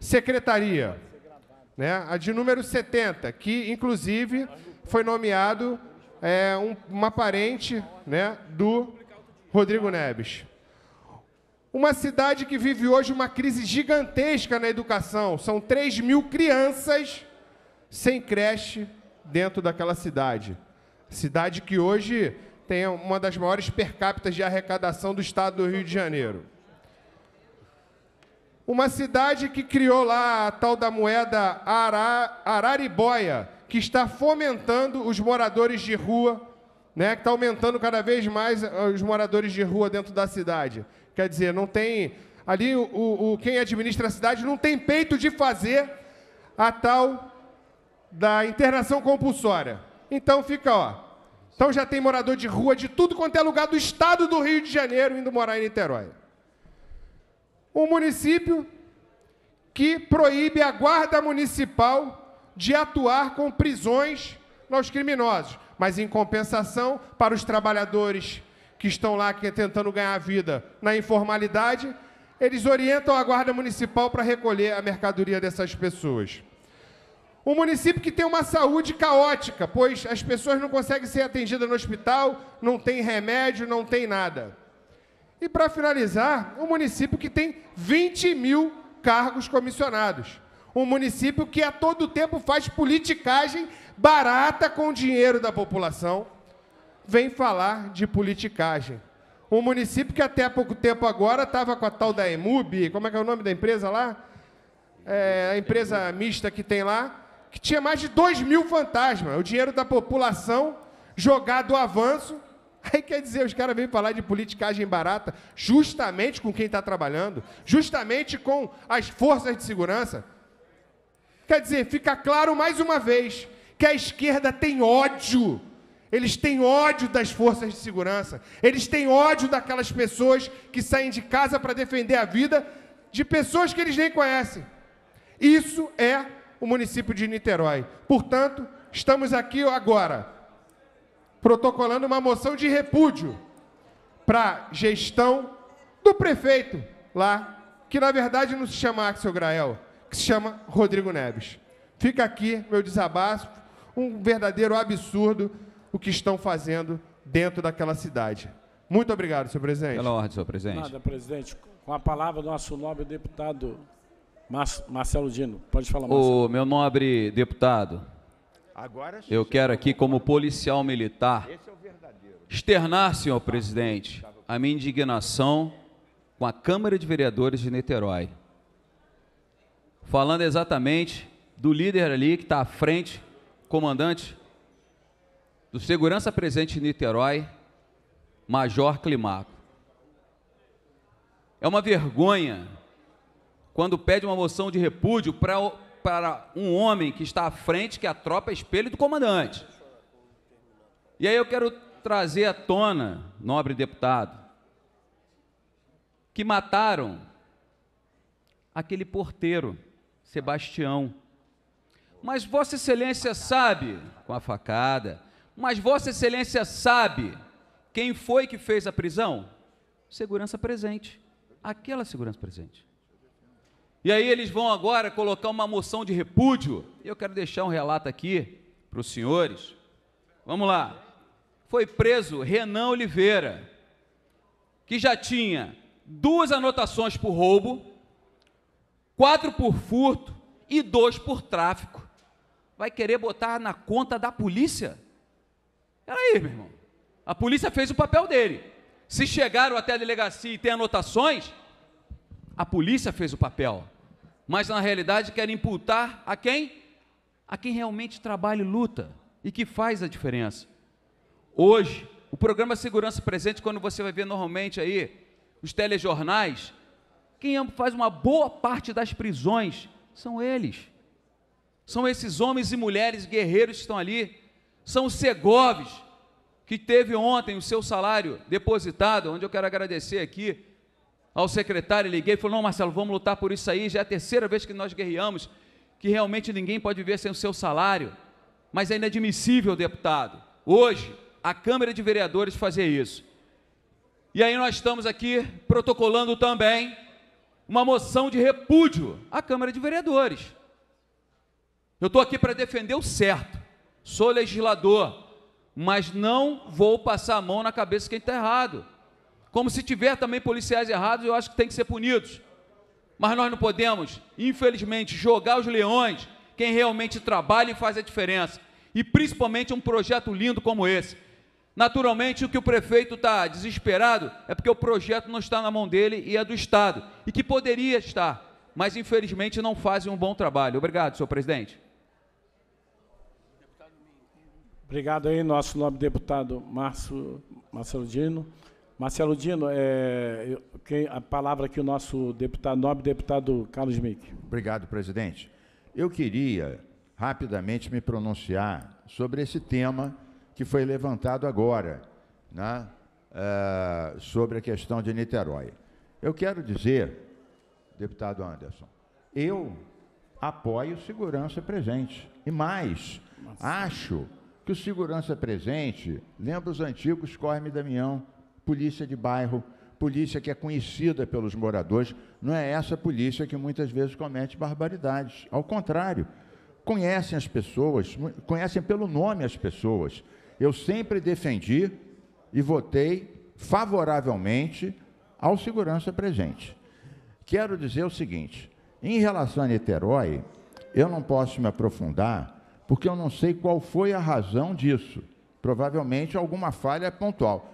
Speaker 12: Secretaria, né? a de número 70, que, inclusive, foi nomeado é, um, uma parente né, do Rodrigo Neves. Uma cidade que vive hoje uma crise gigantesca na educação. São 3 mil crianças sem creche dentro daquela cidade. Cidade que hoje tem uma das maiores per capita de arrecadação do estado do Rio de Janeiro. Uma cidade que criou lá a tal da moeda Ara, Araribóia, que está fomentando os moradores de rua, né, que está aumentando cada vez mais eh, os moradores de rua dentro da cidade. Quer dizer, não tem. Ali o, o quem administra a cidade não tem peito de fazer a tal da internação compulsória. Então fica, ó. Então já tem morador de rua de tudo quanto é lugar do estado do Rio de Janeiro indo morar em Niterói. Um município que proíbe a guarda municipal de atuar com prisões aos criminosos, mas em compensação para os trabalhadores que estão lá que é tentando ganhar vida na informalidade, eles orientam a guarda municipal para recolher a mercadoria dessas pessoas. Um município que tem uma saúde caótica, pois as pessoas não conseguem ser atendidas no hospital, não tem remédio, não tem nada. E para finalizar, um município que tem 20 mil cargos comissionados. Um município que a todo tempo faz politicagem barata com o dinheiro da população. Vem falar de politicagem. Um município que até há pouco tempo agora estava com a tal da EMUB, como é que é o nome da empresa lá? É, a empresa mista que tem lá, que tinha mais de 2 mil fantasmas. O dinheiro da população jogado avanço. Aí quer dizer, os caras vêm falar de politicagem barata justamente com quem está trabalhando, justamente com as forças de segurança. Quer dizer, fica claro mais uma vez que a esquerda tem ódio. Eles têm ódio das forças de segurança. Eles têm ódio daquelas pessoas que saem de casa para defender a vida de pessoas que eles nem conhecem. Isso é o município de Niterói. Portanto, estamos aqui agora protocolando uma moção de repúdio para gestão do prefeito lá, que na verdade não se chama Axel Grael, que se chama Rodrigo Neves. Fica aqui meu desabafo, um verdadeiro absurdo o que estão fazendo dentro daquela cidade. Muito obrigado, senhor presidente. Pela ordem, senhor presidente. Nada, presidente.
Speaker 1: Com a palavra, nosso nobre deputado Marcelo Dino. Pode falar, Marcelo. O
Speaker 3: meu nobre deputado, Agora, eu quero aqui, como policial militar, é externar, senhor presidente, a minha indignação com a Câmara de Vereadores de Niterói falando exatamente do líder ali que está à frente, comandante do segurança presente em Niterói, Major Climaco. É uma vergonha quando pede uma moção de repúdio para, para um homem que está à frente, que a tropa é espelho do comandante. E aí eu quero trazer à tona, nobre deputado, que mataram aquele porteiro Sebastião. Mas Vossa Excelência sabe, com a facada, mas Vossa Excelência sabe quem foi que fez a prisão? Segurança presente. Aquela segurança presente. E aí eles vão agora colocar uma moção de repúdio. Eu quero deixar um relato aqui para os senhores. Vamos lá. Foi preso Renan Oliveira, que já tinha duas anotações por roubo, quatro por furto e dois por tráfico. Vai querer botar na conta da polícia? Peraí, meu irmão. A polícia fez o papel dele. Se chegaram até a delegacia e tem anotações, a polícia fez o papel. Mas na realidade querem imputar a quem? A quem realmente trabalha e luta e que faz a diferença. Hoje, o programa Segurança Presente, quando você vai ver normalmente aí os telejornais, quem faz uma boa parte das prisões são eles. São esses homens e mulheres guerreiros que estão ali. São os Segoves, que teve ontem o seu salário depositado, onde eu quero agradecer aqui ao secretário, liguei e falou, não Marcelo, vamos lutar por isso aí, já é a terceira vez que nós guerreamos, que realmente ninguém pode viver sem o seu salário, mas é inadmissível, deputado, hoje, a Câmara de Vereadores fazer isso. E aí nós estamos aqui protocolando também uma moção de repúdio à Câmara de Vereadores. Eu estou aqui para defender o certo. Sou legislador, mas não vou passar a mão na cabeça de quem está errado. Como se tiver também policiais errados, eu acho que tem que ser punidos. Mas nós não podemos, infelizmente, jogar os leões quem realmente trabalha e faz a diferença. E principalmente um projeto lindo como esse. Naturalmente, o que o prefeito está desesperado é porque o projeto não está na mão dele e é do Estado, e que poderia estar, mas infelizmente não fazem um bom trabalho. Obrigado, senhor presidente.
Speaker 1: Obrigado aí, nosso nobre deputado Márcio, Marcelo Dino. Marcelo Dino, é, quem, a palavra
Speaker 7: aqui o nosso deputado, nobre deputado Carlos Mick. Obrigado, presidente. Eu queria rapidamente me pronunciar sobre esse tema que foi levantado agora, né, uh, sobre a questão de Niterói. Eu quero dizer, deputado Anderson, eu apoio segurança presente. E mais, Nossa. acho que o segurança presente lembra os antigos Corme Damião, polícia de bairro, polícia que é conhecida pelos moradores, não é essa polícia que muitas vezes comete barbaridades. Ao contrário, conhecem as pessoas, conhecem pelo nome as pessoas eu sempre defendi e votei favoravelmente ao segurança presente. Quero dizer o seguinte: em relação a Niterói, eu não posso me aprofundar, porque eu não sei qual foi a razão disso. Provavelmente alguma
Speaker 12: falha pontual.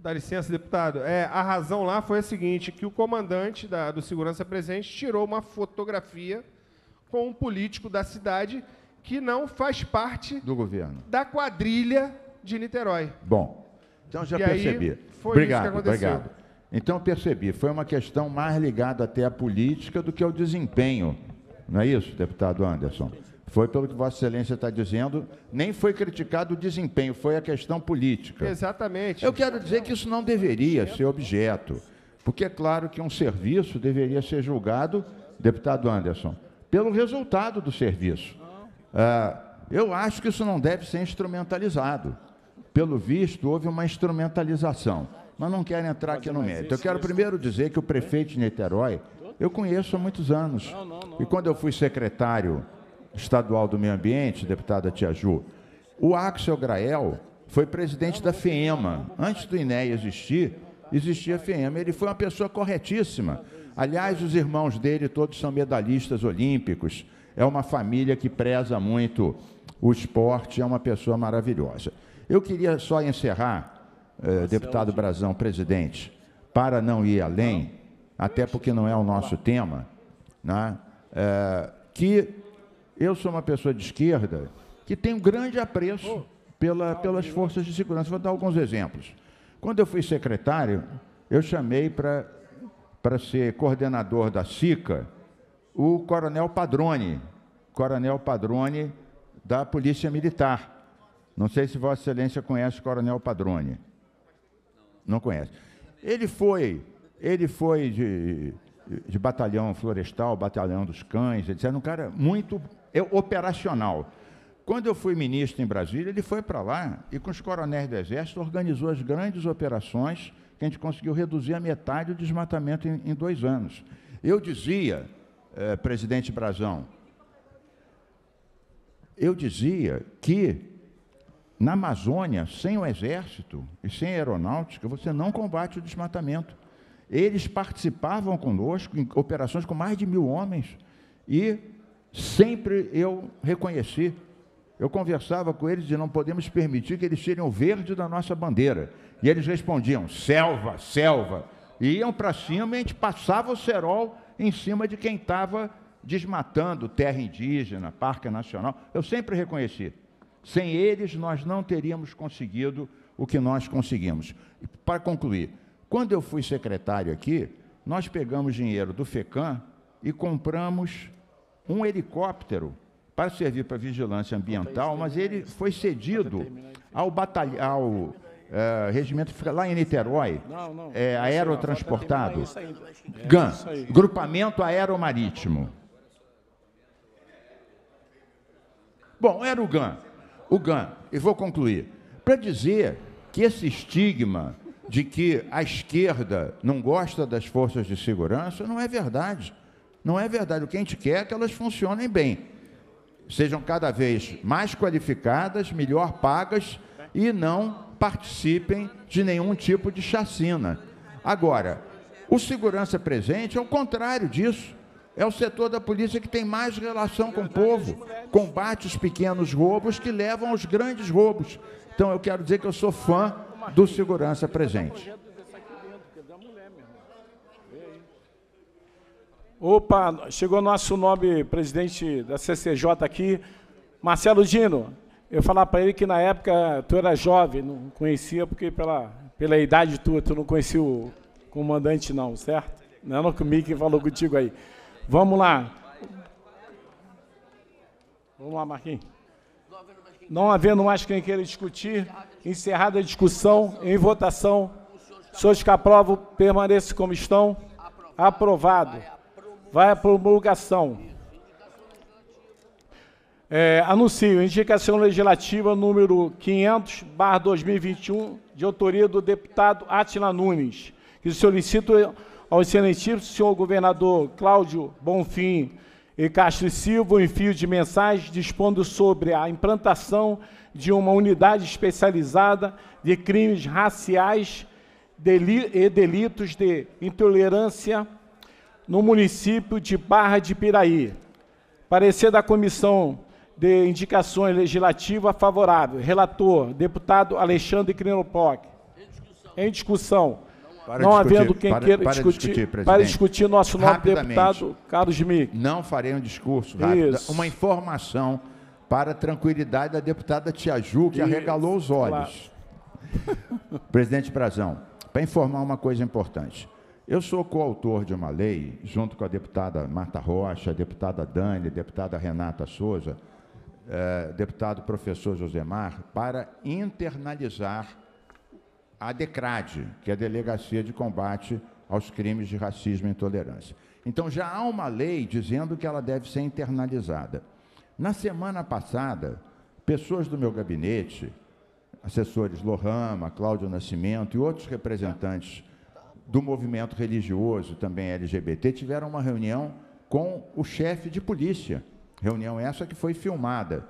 Speaker 12: Dá licença, deputado. É, a razão lá foi a seguinte: que o comandante da, do segurança presente tirou uma fotografia com um político da cidade que não faz parte do governo da quadrilha de Niterói. Bom, então já e percebi. Aí, foi obrigado, isso que aconteceu. obrigado.
Speaker 7: Então percebi, foi uma questão mais ligada até à política do que ao desempenho. Não é isso, deputado Anderson? Foi pelo que Vossa Excelência está dizendo, nem foi criticado o desempenho, foi a questão política. Exatamente. Eu quero dizer que isso não deveria ser objeto, porque é claro que um serviço deveria ser julgado, deputado Anderson, pelo resultado do serviço. Ah, eu acho que isso não deve ser instrumentalizado. Pelo visto, houve uma instrumentalização. Mas não quero entrar aqui no mérito. Eu quero primeiro dizer que o prefeito de Niterói, eu conheço há muitos anos. E quando eu fui secretário estadual do meio ambiente, deputada Tia Ju, o Axel Grael foi presidente da FEMA. Antes do INEA existir, existia a FEMA. Ele foi uma pessoa corretíssima. Aliás, os irmãos dele todos são medalhistas olímpicos é uma família que preza muito o esporte, é uma pessoa maravilhosa. Eu queria só encerrar, eh, deputado Brazão, presidente, para não ir além, até porque não é o nosso tema, né? Eh, que eu sou uma pessoa de esquerda que tem um grande apreço pela, pelas forças de segurança. Vou dar alguns exemplos. Quando eu fui secretário, eu chamei para ser coordenador da SICA o Coronel Padrone, Coronel Padrone da Polícia Militar. Não sei se Vossa Excelência conhece o Coronel Padrone. Não conhece. Ele foi, ele foi de, de batalhão florestal, batalhão dos cães, etc. Um cara muito é, operacional. Quando eu fui ministro em Brasília, ele foi para lá e com os coronéis do Exército organizou as grandes operações que a gente conseguiu reduzir a metade do desmatamento em, em dois anos. Eu dizia é, presidente Brazão? Eu dizia que na Amazônia, sem o exército e sem a aeronáutica, você não combate o desmatamento. Eles participavam conosco em operações com mais de mil homens e sempre eu reconheci. Eu conversava com eles e não podemos permitir que eles tirem o verde da nossa bandeira. E eles respondiam: selva, selva. E iam para cima e a gente passava o cerol em cima de quem estava desmatando terra indígena, parque nacional. Eu sempre reconheci. Sem eles, nós não teríamos conseguido o que nós conseguimos. Para concluir, quando eu fui secretário aqui, nós pegamos dinheiro do FECAM e compramos um helicóptero para servir para vigilância ambiental, mas ele foi cedido ao batalhão regimento fica lá em Niterói, não, não, é, aerotransportado, GAN, é Grupamento Aeromarítimo. Bom, era o GAN, o GAN, e vou concluir, para dizer que esse estigma de que a esquerda não gosta das forças de segurança não é verdade, não é verdade, o que a gente quer é que elas funcionem bem, sejam cada vez mais qualificadas, melhor pagas e não participem de nenhum tipo de chacina. Agora, o segurança presente é o contrário disso. É o setor da polícia que tem mais relação com o povo, combate os pequenos roubos que levam aos grandes roubos. Então, eu quero dizer que eu sou fã do segurança presente.
Speaker 1: Opa, chegou nosso nobre presidente da CCJ aqui, Marcelo Dino eu falar para ele que na época tu era jovem, não conhecia porque pela, pela idade tua, tu não conhecia o comandante não, certo? Não era é comigo que falou contigo aí. Vamos lá. Vamos lá, Marquinhos. Não havendo mais quem queira discutir, encerrada a discussão, em votação, senhores que aprovam, permaneçam como estão. Aprovado. Vai à promulgação. É, anuncio indicação legislativa número 500, barra 2021, de autoria do deputado Atila Nunes, que solicito ao excelentíssimo senhor governador Cláudio Bonfim e Castro Silva um envio de mensagem dispondo sobre a implantação de uma unidade especializada de crimes raciais e delitos de intolerância no município de Barra de Piraí. Parecer da comissão de indicações legislativas favorável. Relator, deputado Alexandre Krinopoc. Em discussão. Para não discutir, havendo quem para, queira para discutir, discutir para discutir nosso novo deputado
Speaker 7: Carlos Schmidt. Não farei um discurso rápido, uma informação para a tranquilidade da deputada Tia Ju, que Isso, arregalou os olhos. Claro. [LAUGHS] Presidente Brazão, para informar uma coisa importante. Eu sou coautor de uma lei, junto com a deputada Marta Rocha, a deputada Dani, a deputada Renata Souza, eh, deputado professor Josemar para internalizar a DECRAD, que é a Delegacia de Combate aos Crimes de Racismo e Intolerância. Então, já há uma lei dizendo que ela deve ser internalizada. Na semana passada, pessoas do meu gabinete, assessores Lohama, Cláudio Nascimento e outros representantes do movimento religioso, também LGBT, tiveram uma reunião com o chefe de polícia Reunião essa que foi filmada.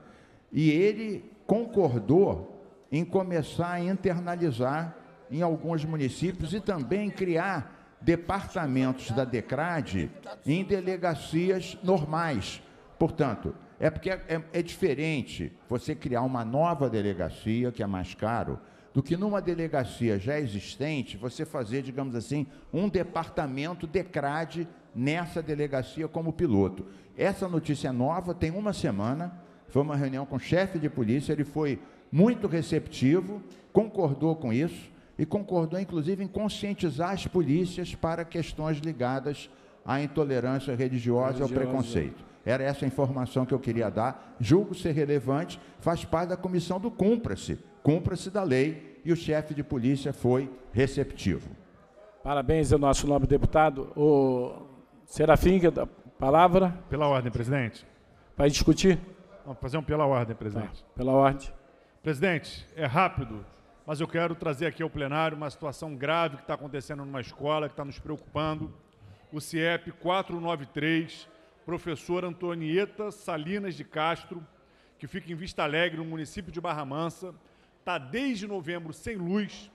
Speaker 7: E ele concordou em começar a internalizar em alguns municípios e também criar departamentos da Decrade em delegacias normais. Portanto, é porque é, é, diferente você criar uma nova delegacia, que é mais caro, do que numa delegacia já existente você fazer, digamos assim, um departamento Decrade nessa delegacia como piloto. Essa notícia é nova, tem uma semana. Foi uma reunião com o chefe de polícia, ele foi muito receptivo, concordou com isso e concordou, inclusive, em conscientizar as polícias para questões ligadas à intolerância religiosa e ao preconceito. Era essa a informação que eu queria dar. Julgo ser relevante, faz parte da comissão do cumpra-se, cumpra-se da lei, e o chefe de polícia foi receptivo. Parabéns ao nosso nobre
Speaker 1: deputado. O Serafim, Palavra? Pela ordem, presidente. Vai discutir? Vamos fazer um pela ordem, presidente. Tá, pela ordem. Presidente, é rápido,
Speaker 13: mas eu quero trazer aqui ao plenário uma situação grave que está acontecendo numa escola, que está nos preocupando. O CIEP 493, professor Antonieta Salinas de Castro, que fica em Vista Alegre, no município de Barra Mansa, está desde novembro sem luz,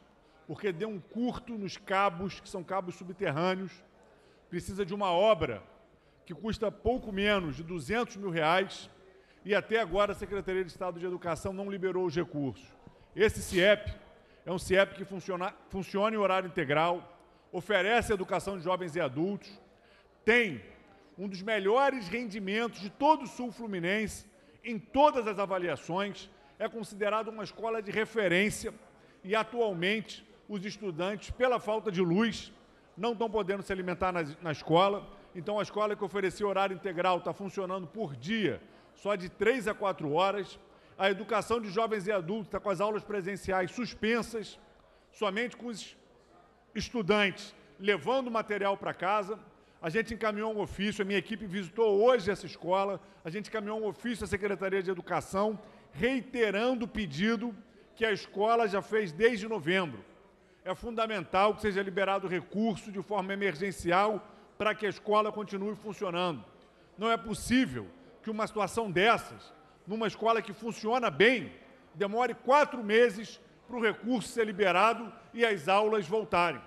Speaker 13: porque deu um curto nos cabos, que são cabos subterrâneos, precisa de uma obra que custa pouco menos de 200 mil reais, e até agora a Secretaria de Estado de Educação não liberou os recursos. Esse CIEP é um CIEP que funciona, funciona em horário integral, oferece educação de jovens e adultos, tem um dos melhores rendimentos de todo o Sul Fluminense, em todas as avaliações, é considerado uma escola de referência e, atualmente, os estudantes, pela falta de luz, não estão podendo se alimentar na, na escola então, a escola que ofereceu horário integral está funcionando por dia, só de 3 a 4 horas. A educação de jovens e adultos está com as aulas presenciais suspensas, somente com os estudantes levando material para casa. A gente encaminhou um ofício, a minha equipe visitou hoje essa escola, a gente encaminhou um ofício à Secretaria de Educação, reiterando o pedido que a escola já fez desde novembro. É fundamental que seja liberado recurso de forma emergencial para que a escola continue funcionando. Não é possível que uma situação dessas, numa escola que funciona bem, demore quatro meses para o recurso ser liberado e as aulas voltarem.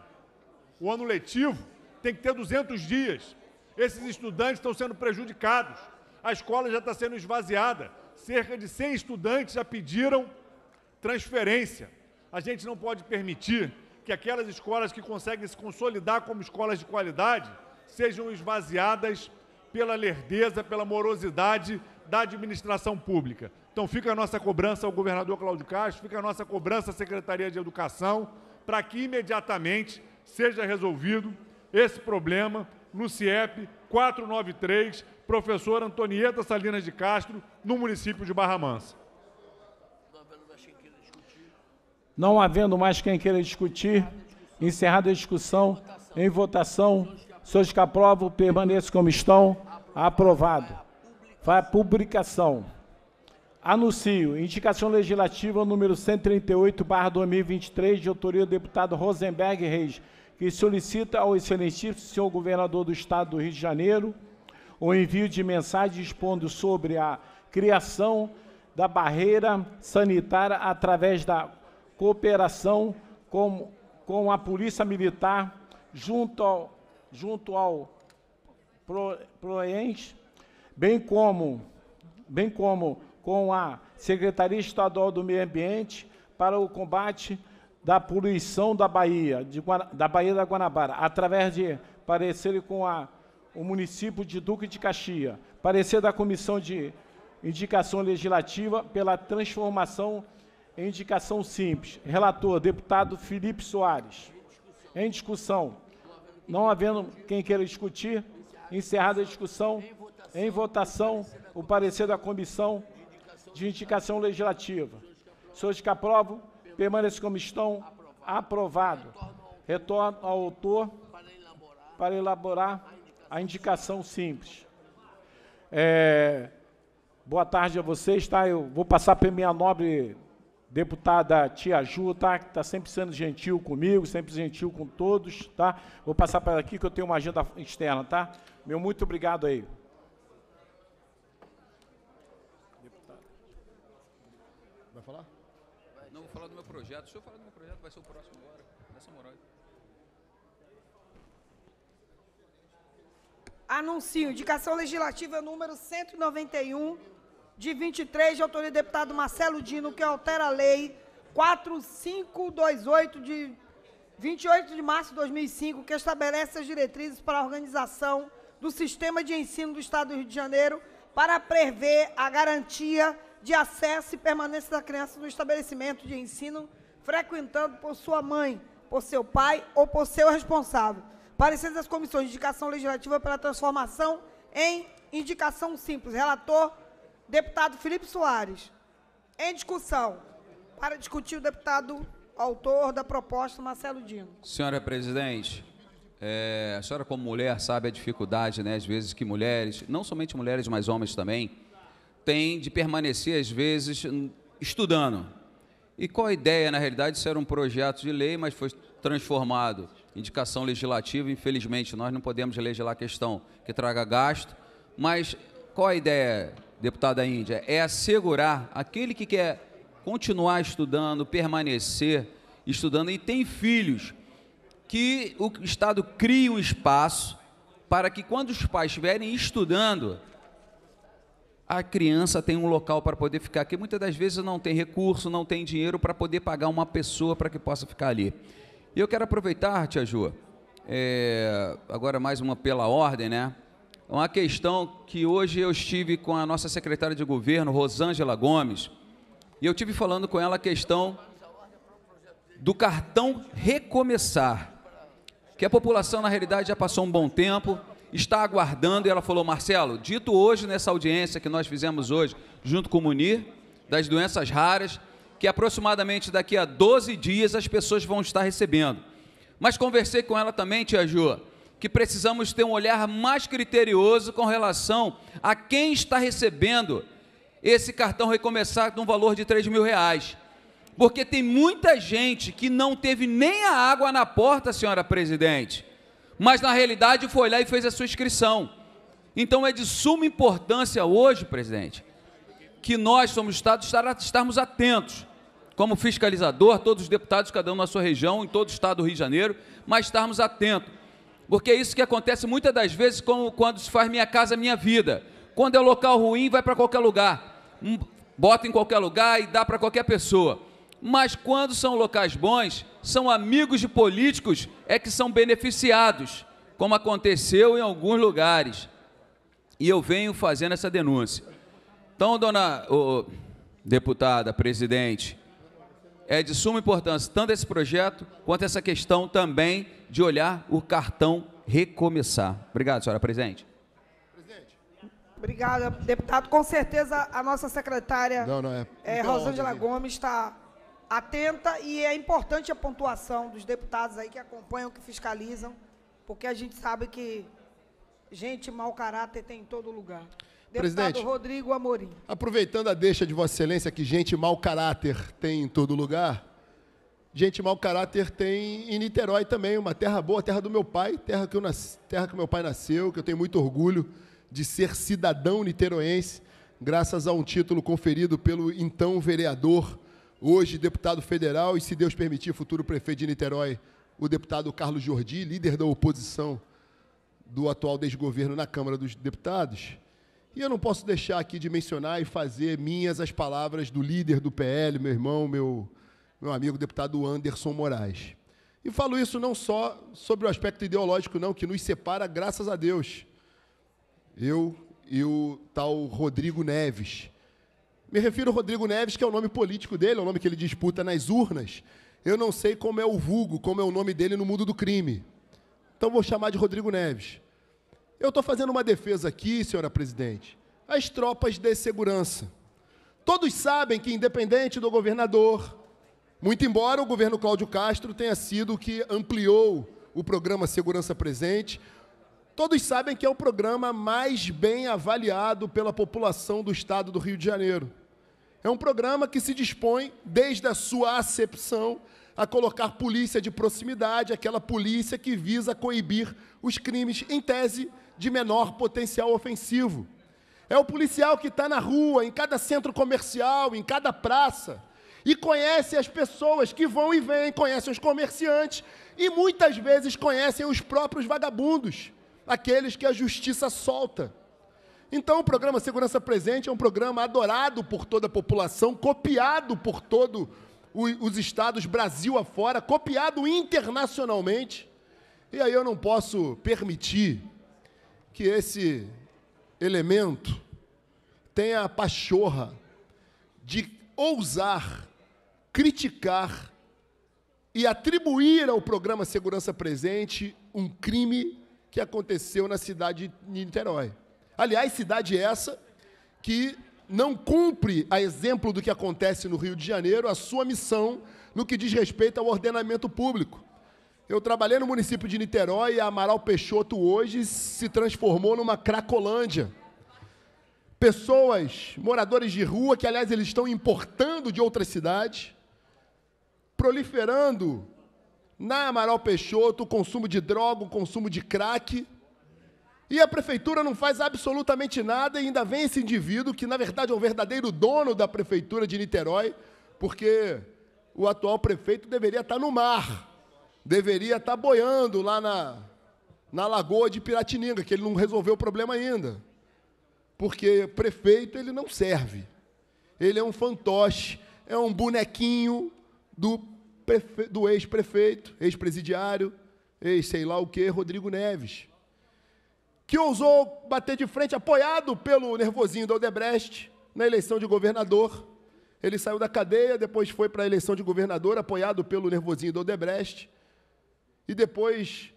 Speaker 13: O ano letivo tem que ter 200 dias. Esses estudantes estão sendo prejudicados. A escola já está sendo esvaziada. Cerca de 100 estudantes já pediram transferência. A gente não pode permitir que aquelas escolas que conseguem se consolidar como escolas de qualidade sejam esvaziadas pela lerdeza, pela morosidade da administração pública. Então fica a nossa cobrança ao governador Cláudio Castro, fica a nossa cobrança à Secretaria de Educação, para que imediatamente seja resolvido esse problema no CIEP 493, professor Antonieta Salinas de Castro, no município de Barra Mansa.
Speaker 1: Não havendo mais quem queira discutir, encerrada a discussão, em votação, seus que aprovam, permaneçam como estão. Aprovado. Vai a publicação. Anuncio. Indicação legislativa número 138, barra 2023, de autoria do deputado Rosenberg Reis, que solicita ao excelentíssimo senhor governador do Estado do Rio de Janeiro o envio de mensagem expondo sobre a criação da barreira sanitária através da cooperação com, com a Polícia Militar junto ao junto ao Proens, bem como, bem como com a Secretaria Estadual do Meio Ambiente para o combate da poluição da Bahia, de, da Bahia da Guanabara, através de parecer com a, o município de Duque de Caxias, parecer da Comissão de Indicação Legislativa pela transformação em indicação simples. Relator, deputado Felipe Soares. Em discussão. Não havendo quem queira discutir, encerrada a discussão, em votação, o parecer da Comissão de Indicação Legislativa. Senhores que aprovam, permaneçam como estão, aprovado. Retorno ao autor para elaborar a indicação simples. É, boa tarde a vocês, tá? Eu vou passar para minha nobre deputada Tia Ju, tá? Que está sempre sendo gentil comigo, sempre gentil com todos, tá? Vou passar para ela aqui que eu tenho uma agenda externa, tá? Meu muito obrigado aí.
Speaker 3: Vai falar? Não vou falar do meu projeto. Se eu falar do meu projeto, vai ser o próximo agora. Nessa moral.
Speaker 2: Anuncio, indicação legislativa número 191 de 23, de autoria do deputado Marcelo Dino, que altera a lei 4528 de 28 de março de 2005, que estabelece as diretrizes para a organização do sistema de ensino do Estado do Rio de Janeiro para prever a garantia de acesso e permanência da criança no estabelecimento de ensino frequentando por sua mãe, por seu pai ou por seu responsável. Parecer das comissões de indicação legislativa pela transformação em indicação simples. Relator Deputado Felipe Soares. Em discussão. Para discutir o deputado autor da proposta, Marcelo Dino.
Speaker 3: Senhora presidente, é, a senhora como mulher sabe a dificuldade, né, às vezes, que mulheres, não somente mulheres, mas homens também, têm de permanecer, às vezes, estudando. E qual a ideia, na realidade, isso era um projeto de lei, mas foi transformado em indicação legislativa. Infelizmente, nós não podemos legislar a questão que traga gasto, mas qual a ideia? deputada Índia, é assegurar aquele que quer continuar estudando, permanecer estudando e tem filhos, que o Estado crie um espaço para que quando os pais estiverem estudando, a criança tenha um local para poder ficar, que muitas das vezes não tem recurso, não tem dinheiro para poder pagar uma pessoa para que possa ficar ali. E eu quero aproveitar, tia Ju, é, agora mais uma pela ordem, né? É uma questão que hoje eu estive com a nossa secretária de governo, Rosângela Gomes, e eu tive falando com ela a questão do cartão recomeçar, que a população na realidade já passou um bom tempo, está aguardando, e ela falou: "Marcelo, dito hoje nessa audiência que nós fizemos hoje, junto com o Munir, das doenças raras, que aproximadamente daqui a 12 dias as pessoas vão estar recebendo. Mas conversei com ela também, tia Ju, que precisamos ter um olhar mais criterioso com relação a quem está recebendo esse cartão recomeçar um valor de 3 mil reais. Porque tem muita gente que não teve nem a água na porta, senhora presidente, mas na realidade foi lá e fez a sua inscrição. Então é de suma importância hoje, presidente, que nós, somos Estado, estarmos atentos, como fiscalizador, todos os deputados, cada um na sua região, em todo o Estado do Rio de Janeiro, mas estarmos atentos porque é isso que acontece muitas das vezes com, quando se faz minha casa, minha vida. Quando é local ruim, vai para qualquer lugar. Um, bota em qualquer lugar e dá para qualquer pessoa. Mas quando são locais bons, são amigos de políticos é que são beneficiados, como aconteceu em alguns lugares. E eu venho fazendo essa denúncia. Então, dona oh, deputada, presidente, é de suma importância, tanto esse projeto quanto essa questão também de olhar o cartão recomeçar. Obrigado, senhora presidente.
Speaker 2: Obrigada, deputado. Com certeza a nossa secretária
Speaker 3: não, não é.
Speaker 14: É, então, Rosângela
Speaker 2: Gomes está atenta e é importante a pontuação dos deputados aí que acompanham, que fiscalizam, porque a gente sabe que gente mau caráter tem em todo lugar. Presidente. Rodrigo Amorim.
Speaker 14: Aproveitando a deixa de Vossa Excelência que gente mau caráter tem em todo lugar, gente mau caráter tem em Niterói também, uma terra boa, terra do meu pai, terra que, eu nasci, terra que meu pai nasceu, que eu tenho muito orgulho de ser cidadão niteroense, graças a um título conferido pelo então vereador, hoje deputado federal e, se Deus permitir, futuro prefeito de Niterói, o deputado Carlos Jordi, líder da oposição do atual desgoverno na Câmara dos Deputados. E eu não posso deixar aqui de mencionar e fazer minhas as palavras do líder do PL, meu irmão, meu, meu amigo deputado Anderson Moraes. E falo isso não só sobre o aspecto ideológico, não, que nos separa, graças a Deus. Eu e o tal Rodrigo Neves. Me refiro ao Rodrigo Neves, que é o nome político dele, é o nome que ele disputa nas urnas. Eu não sei como é o vulgo, como é o nome dele no mundo do crime. Então vou chamar de Rodrigo Neves. Eu estou fazendo uma defesa aqui, senhora presidente, às tropas de segurança. Todos sabem que, independente do governador, muito embora o governo Cláudio Castro tenha sido o que ampliou o programa Segurança Presente, todos sabem que é o programa mais bem avaliado pela população do estado do Rio de Janeiro. É um programa que se dispõe, desde a sua acepção, a colocar polícia de proximidade, aquela polícia que visa coibir os crimes, em tese, de menor potencial ofensivo. É o policial que está na rua, em cada centro comercial, em cada praça, e conhece as pessoas que vão e vêm, conhece os comerciantes e muitas vezes conhecem os próprios vagabundos, aqueles que a justiça solta. Então, o programa Segurança Presente é um programa adorado por toda a população, copiado por todos os estados Brasil afora, copiado internacionalmente. E aí eu não posso permitir que esse elemento tenha a pachorra de ousar criticar e atribuir ao programa Segurança Presente um crime que aconteceu na cidade de Niterói. Aliás, cidade essa que não cumpre, a exemplo do que acontece no Rio de Janeiro, a sua missão no que diz respeito ao ordenamento público. Eu trabalhei no município de Niterói e a Amaral Peixoto hoje se transformou numa cracolândia. Pessoas, moradores de rua, que aliás eles estão importando de outras cidades, proliferando na Amaral Peixoto o consumo de droga, o consumo de crack. E a prefeitura não faz absolutamente nada e ainda vem esse indivíduo, que na verdade é o verdadeiro dono da prefeitura de Niterói, porque o atual prefeito deveria estar no mar deveria estar tá boiando lá na, na lagoa de Piratininga, que ele não resolveu o problema ainda. Porque prefeito ele não serve. Ele é um fantoche, é um bonequinho do, prefe... do ex-prefeito, ex-presidiário, ex-sei lá o que, Rodrigo Neves. Que ousou bater de frente, apoiado pelo nervosinho do Odebrecht, na eleição de governador. Ele saiu da cadeia, depois foi para a eleição de governador, apoiado pelo nervosinho do Odebrecht e depois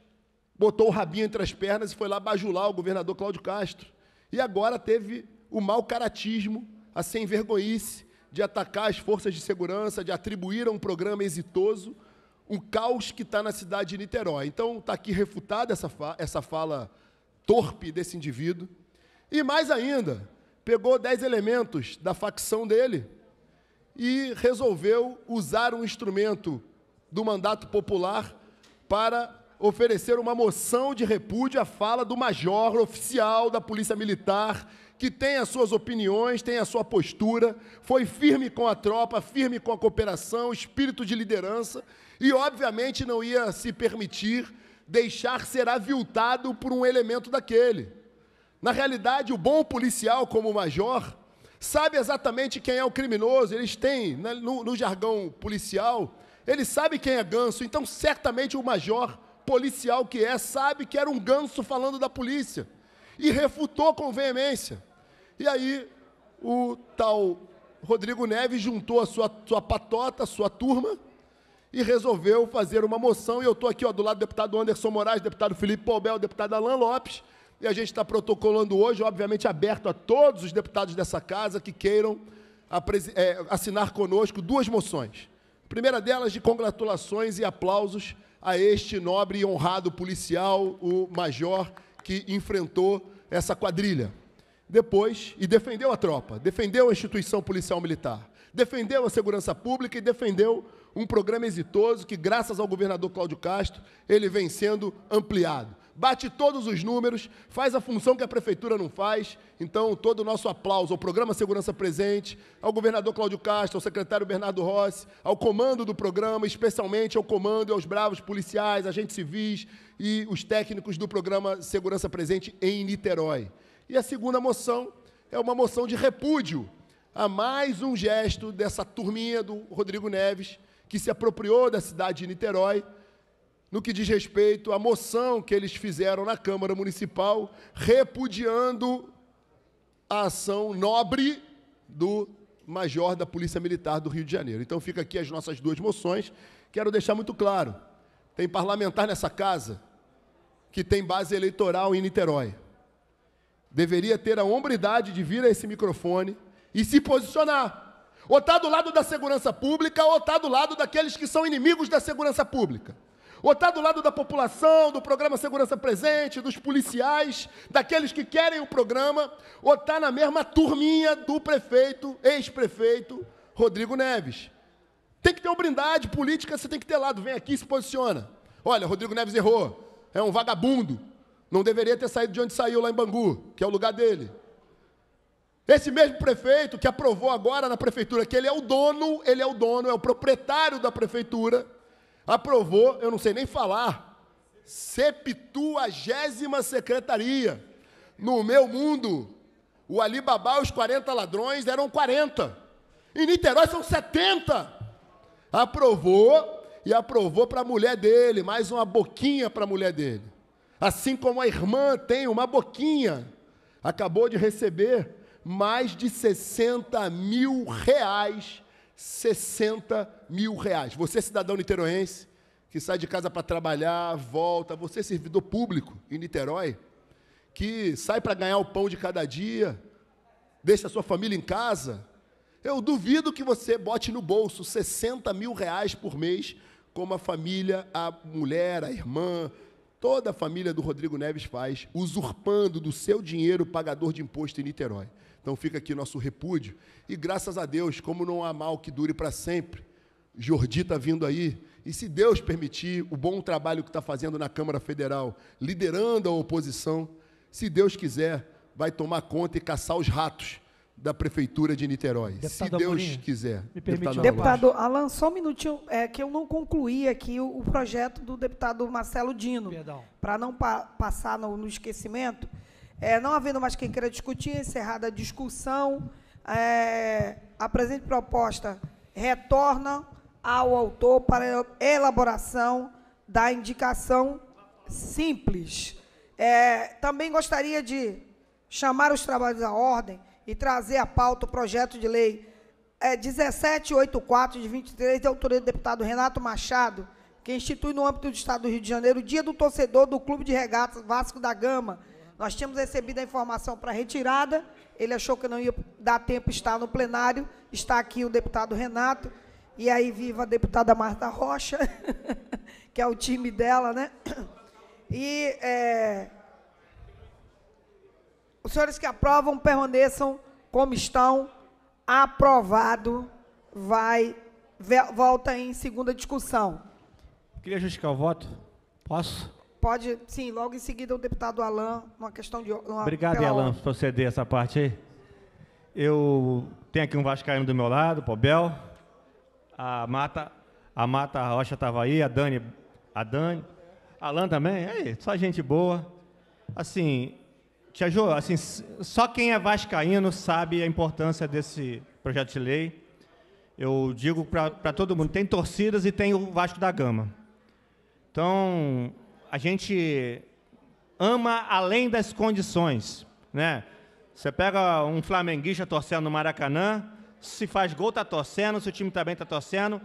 Speaker 14: botou o rabinho entre as pernas e foi lá bajular o governador Cláudio Castro. E agora teve o mau caratismo, a sem vergonhice de atacar as forças de segurança, de atribuir a um programa exitoso um caos que está na cidade de Niterói. Então está aqui refutada essa, fa essa fala torpe desse indivíduo. E mais ainda, pegou dez elementos da facção dele e resolveu usar um instrumento do mandato popular para oferecer uma moção de repúdio à fala do major oficial da Polícia Militar, que tem as suas opiniões, tem a sua postura, foi firme com a tropa, firme com a cooperação, espírito de liderança, e obviamente não ia se permitir deixar ser aviltado por um elemento daquele. Na realidade, o bom policial, como o major, sabe exatamente quem é o criminoso, eles têm, né, no, no jargão policial, ele sabe quem é ganso, então certamente o major policial que é sabe que era um ganso falando da polícia e refutou com veemência. E aí o tal Rodrigo Neves juntou a sua, sua patota, a sua turma, e resolveu fazer uma moção. E eu estou aqui ó, do lado do deputado Anderson Moraes, deputado Felipe Paubel, deputado Alain Lopes, e a gente está protocolando hoje, obviamente aberto a todos os deputados dessa casa que queiram é, assinar conosco duas moções. Primeira delas, de congratulações e aplausos a este nobre e honrado policial, o major, que enfrentou essa quadrilha. Depois, e defendeu a tropa, defendeu a instituição policial militar, defendeu a segurança pública e defendeu um programa exitoso que, graças ao governador Cláudio Castro, ele vem sendo ampliado bate todos os números, faz a função que a prefeitura não faz. Então, todo o nosso aplauso ao programa Segurança Presente, ao governador Cláudio Castro, ao secretário Bernardo Rossi, ao comando do programa, especialmente ao comando e aos bravos policiais, agentes civis e os técnicos do programa Segurança Presente em Niterói. E a segunda moção é uma moção de repúdio a mais um gesto dessa turminha do Rodrigo Neves, que se apropriou da cidade de Niterói no que diz respeito à moção que eles fizeram na Câmara Municipal, repudiando a ação nobre do major da Polícia Militar do Rio de Janeiro. Então fica aqui as nossas duas moções. Quero deixar muito claro: tem parlamentar nessa casa que tem base eleitoral em Niterói. Deveria ter a hombridade de vir a esse microfone e se posicionar. Ou está do lado da segurança pública, ou está do lado daqueles que são inimigos da segurança pública. Ou está do lado da população, do programa Segurança Presente, dos policiais, daqueles que querem o programa, ou está na mesma turminha do prefeito, ex-prefeito Rodrigo Neves. Tem que ter brindade política, você tem que ter lado. Vem aqui e se posiciona. Olha, Rodrigo Neves errou. É um vagabundo. Não deveria ter saído de onde saiu lá em Bangu, que é o lugar dele. Esse mesmo prefeito que aprovou agora na prefeitura que ele é o dono, ele é o dono, é o proprietário da prefeitura Aprovou, eu não sei nem falar. Septuagésima secretaria. No meu mundo, o Alibaba, os 40 ladrões eram 40. Em Niterói são 70. Aprovou e aprovou para a mulher dele, mais uma boquinha para a mulher dele. Assim como a irmã tem uma boquinha, acabou de receber mais de 60 mil reais 60 mil reais. Você, cidadão niteroense, que sai de casa para trabalhar, volta, você, servidor público em Niterói, que sai para ganhar o pão de cada dia, deixa a sua família em casa, eu duvido que você bote no bolso 60 mil reais por mês, como a família, a mulher, a irmã, toda a família do Rodrigo Neves faz, usurpando do seu dinheiro pagador de imposto em Niterói. Então fica aqui nosso repúdio. E graças a Deus, como não há mal que dure para sempre, Jordi está vindo aí. E se Deus permitir, o bom trabalho que está fazendo na Câmara Federal, liderando a oposição, se Deus quiser, vai tomar conta e caçar os ratos da Prefeitura de Niterói. Deputado se Deus Amorim, quiser. Me deputado, deputado
Speaker 2: Alan, só um minutinho, é, que eu não concluí aqui o, o projeto do deputado Marcelo Dino. Para não pa passar no, no esquecimento, é, não havendo mais quem queira discutir, encerrada a discussão, é, a presente proposta retorna ao autor para elaboração da indicação simples. É, também gostaria de chamar os trabalhos à ordem e trazer à pauta o projeto de lei é, 1784 de 23, de autoria do deputado Renato Machado, que institui no âmbito do Estado do Rio de Janeiro o Dia do Torcedor do Clube de Regatas Vasco da Gama, nós tínhamos recebido a informação para retirada, ele achou que não ia dar tempo estar no plenário, está aqui o deputado Renato, e aí viva a deputada Marta Rocha, [LAUGHS] que é o time dela, né? E é, os senhores que aprovam permaneçam como estão, aprovado, vai, volta em segunda discussão.
Speaker 15: Queria justificar o voto? Posso?
Speaker 2: Pode, sim, logo em seguida o deputado Alain, uma questão de. Uma, Obrigado, Alain,
Speaker 15: por ceder essa parte aí. Eu tenho aqui um Vascaíno do meu lado, Pobel. A Mata, a Mata Rocha estava aí, a Dani, a Dani. Alain também, aí, só gente boa. Assim, Tia Jo, assim, só quem é vascaíno sabe a importância desse projeto de lei. Eu digo para todo mundo, tem torcidas e tem o Vasco da Gama. Então, a gente ama além das condições, né? Você pega um flamenguista torcendo no Maracanã, se faz gol tá torcendo, se o time também tá torcendo,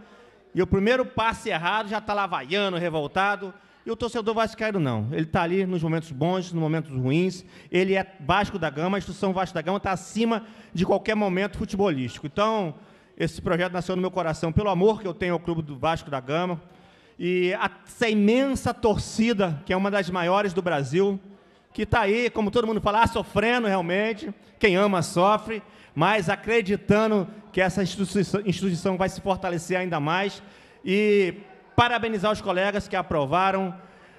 Speaker 15: e o primeiro passe errado já tá lavaiando, revoltado, e o torcedor vascaíno não. Ele tá ali nos momentos bons, nos momentos ruins, ele é Vasco da Gama, a instituição Vasco da Gama está acima de qualquer momento futebolístico. Então, esse projeto nasceu no meu coração pelo amor que eu tenho ao clube do Vasco da Gama, e essa imensa torcida, que é uma das maiores do Brasil, que está aí, como todo mundo fala, ah, sofrendo realmente, quem ama sofre, mas acreditando que essa instituição, vai se fortalecer ainda mais e parabenizar os colegas que aprovaram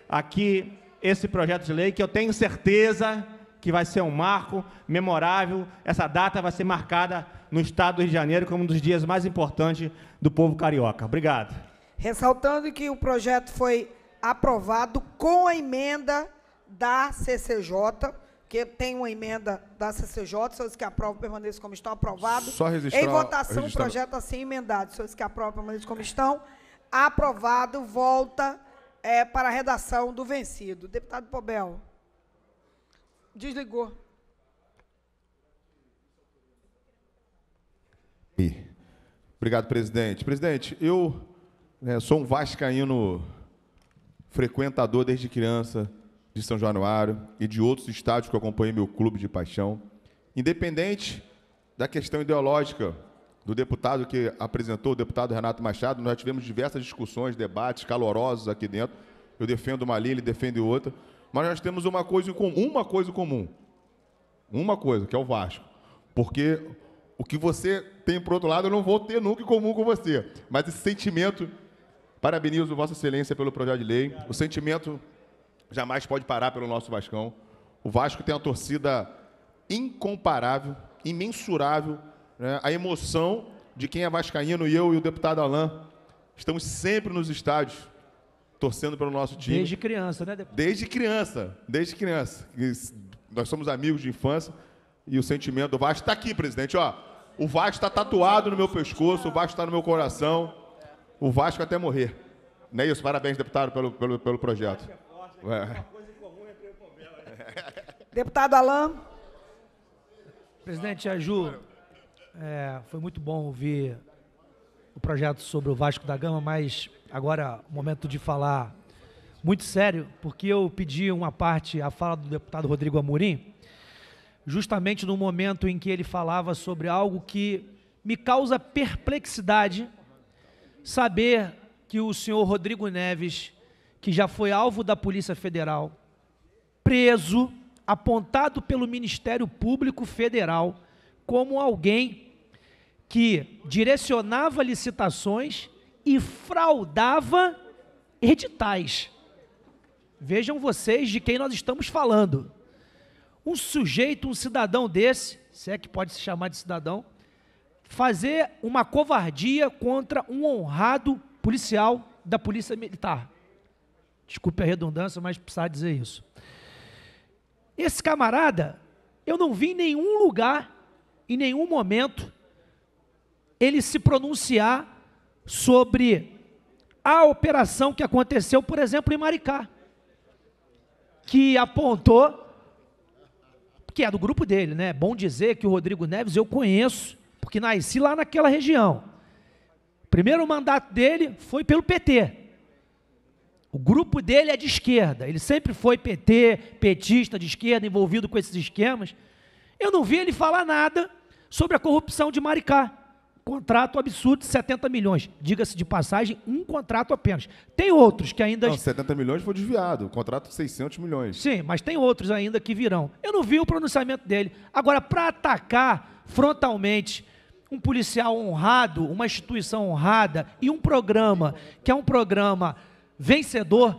Speaker 15: aqui esse projeto de lei, que eu tenho certeza que vai ser um marco memorável. Essa data vai ser marcada no Estado do Rio de Janeiro como um dos dias mais importantes do povo carioca. Obrigado.
Speaker 2: Ressaltando que o projeto foi aprovado com a emenda da CCJ, que tem uma emenda da CCJ, senhores que aprovam permaneçam como estão, aprovado. Só registrar, em votação, o projeto assim emendado. Senhores que aprovam permaneçam como estão, aprovado, volta é, para a redação do vencido. Deputado Pobel, desligou.
Speaker 16: Obrigado, presidente. Presidente, eu né, sou um vascaíno frequentador desde criança de São Januário e de outros estádios que acompanhei meu clube de paixão. Independente da questão ideológica do deputado que apresentou, o deputado Renato Machado, nós tivemos diversas discussões, debates calorosos aqui dentro. Eu defendo uma linha, ele defende outra. Mas nós temos uma coisa em comum, uma coisa em comum. Uma coisa, que é o Vasco. Porque o que você tem por outro lado, eu não vou ter nunca em comum com você. Mas esse sentimento Parabenizo Vossa Excelência pelo projeto de lei. O sentimento jamais pode parar pelo nosso Vascão. O Vasco tem uma torcida incomparável, imensurável. Né? A emoção de quem é vascaíno, e eu e o deputado Alain, estamos sempre nos estádios torcendo pelo nosso time. Desde
Speaker 17: criança, né, deputado?
Speaker 16: Desde criança, desde criança. Nós somos amigos de infância e o sentimento do Vasco está aqui, presidente. Ó, o Vasco está tatuado no meu pescoço, o Vasco está no meu coração o Vasco até morrer. é isso? Parabéns, deputado, pelo, pelo, pelo projeto. É. Né?
Speaker 17: é. é [LAUGHS] deputado Alain. Presidente Aju, é, foi muito bom ouvir o projeto sobre o Vasco da Gama, mas agora é o momento de falar muito sério, porque eu pedi uma parte, à fala do deputado Rodrigo Amorim, justamente no momento em que ele falava sobre algo que me causa perplexidade saber que o senhor Rodrigo Neves, que já foi alvo da Polícia Federal, preso, apontado pelo Ministério Público Federal como alguém que direcionava licitações e fraudava editais. Vejam vocês de quem nós estamos falando. Um sujeito, um cidadão desse, se é que pode se chamar de cidadão, fazer uma covardia contra um honrado policial da Polícia Militar. Desculpe a redundância, mas precisava dizer isso. Esse camarada, eu não vi em nenhum lugar, em nenhum momento, ele se pronunciar sobre a operação que aconteceu, por exemplo, em Maricá, que apontou, que é do grupo dele, né? É bom dizer que o Rodrigo Neves eu conheço, porque nasci lá naquela região. O primeiro mandato dele foi pelo PT. O grupo dele é de esquerda, ele sempre foi PT, petista de esquerda, envolvido com esses esquemas. Eu não vi ele falar nada sobre a corrupção de Maricá. Contrato absurdo de 70 milhões. Diga-se de passagem, um contrato apenas. Tem outros que ainda. Não, 70 milhões foi desviado, o contrato 600 milhões. Sim, mas tem outros ainda que virão. Eu não vi o pronunciamento dele. Agora, para atacar frontalmente um policial honrado, uma instituição honrada e um programa que é um programa vencedor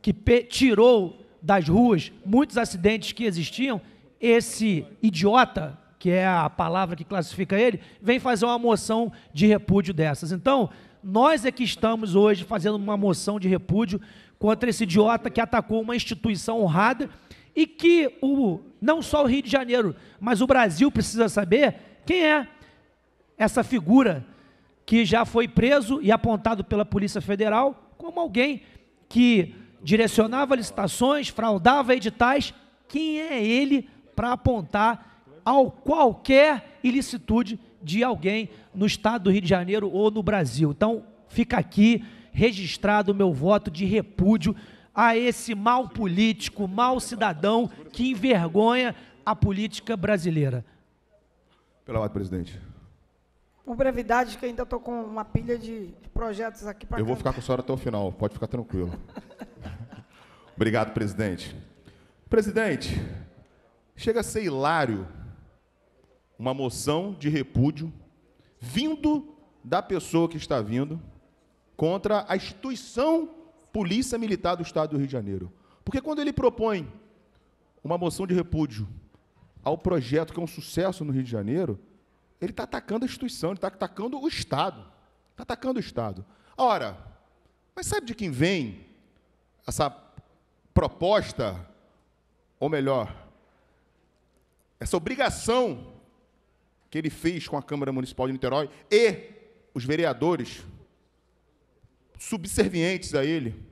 Speaker 17: que tirou das ruas muitos acidentes que existiam, esse idiota, que é a palavra que classifica ele, vem fazer uma moção de repúdio dessas. Então, nós é que estamos hoje fazendo uma moção de repúdio contra esse idiota que atacou uma instituição honrada e que o, não só o Rio de Janeiro, mas o Brasil precisa saber quem é essa figura que já foi preso e apontado pela Polícia Federal como alguém que direcionava licitações, fraudava editais. Quem é ele para apontar ao qualquer ilicitude de alguém no estado do Rio de Janeiro ou no Brasil? Então, fica aqui registrado o meu voto de repúdio a esse mal político, mal cidadão que envergonha a política brasileira.
Speaker 16: Pela ordem, presidente
Speaker 2: por brevidade, que ainda estou com uma pilha de, projetos aqui para. Eu vou ficar com a senhora
Speaker 16: até o final, pode ficar tranquilo. [LAUGHS] Obrigado, presidente. Presidente, chega a ser hilário uma moção de repúdio vindo da pessoa que está vindo contra a instituição Polícia Militar do Estado do Rio de Janeiro. Porque quando ele propõe uma moção de repúdio ao projeto que é um sucesso no Rio de Janeiro, ele está atacando a instituição, ele está atacando o Estado. Está atacando o Estado. Ora, mas sabe de quem vem essa proposta, ou melhor, essa obrigação que ele fez com a Câmara Municipal de Niterói e os vereadores subservientes a ele,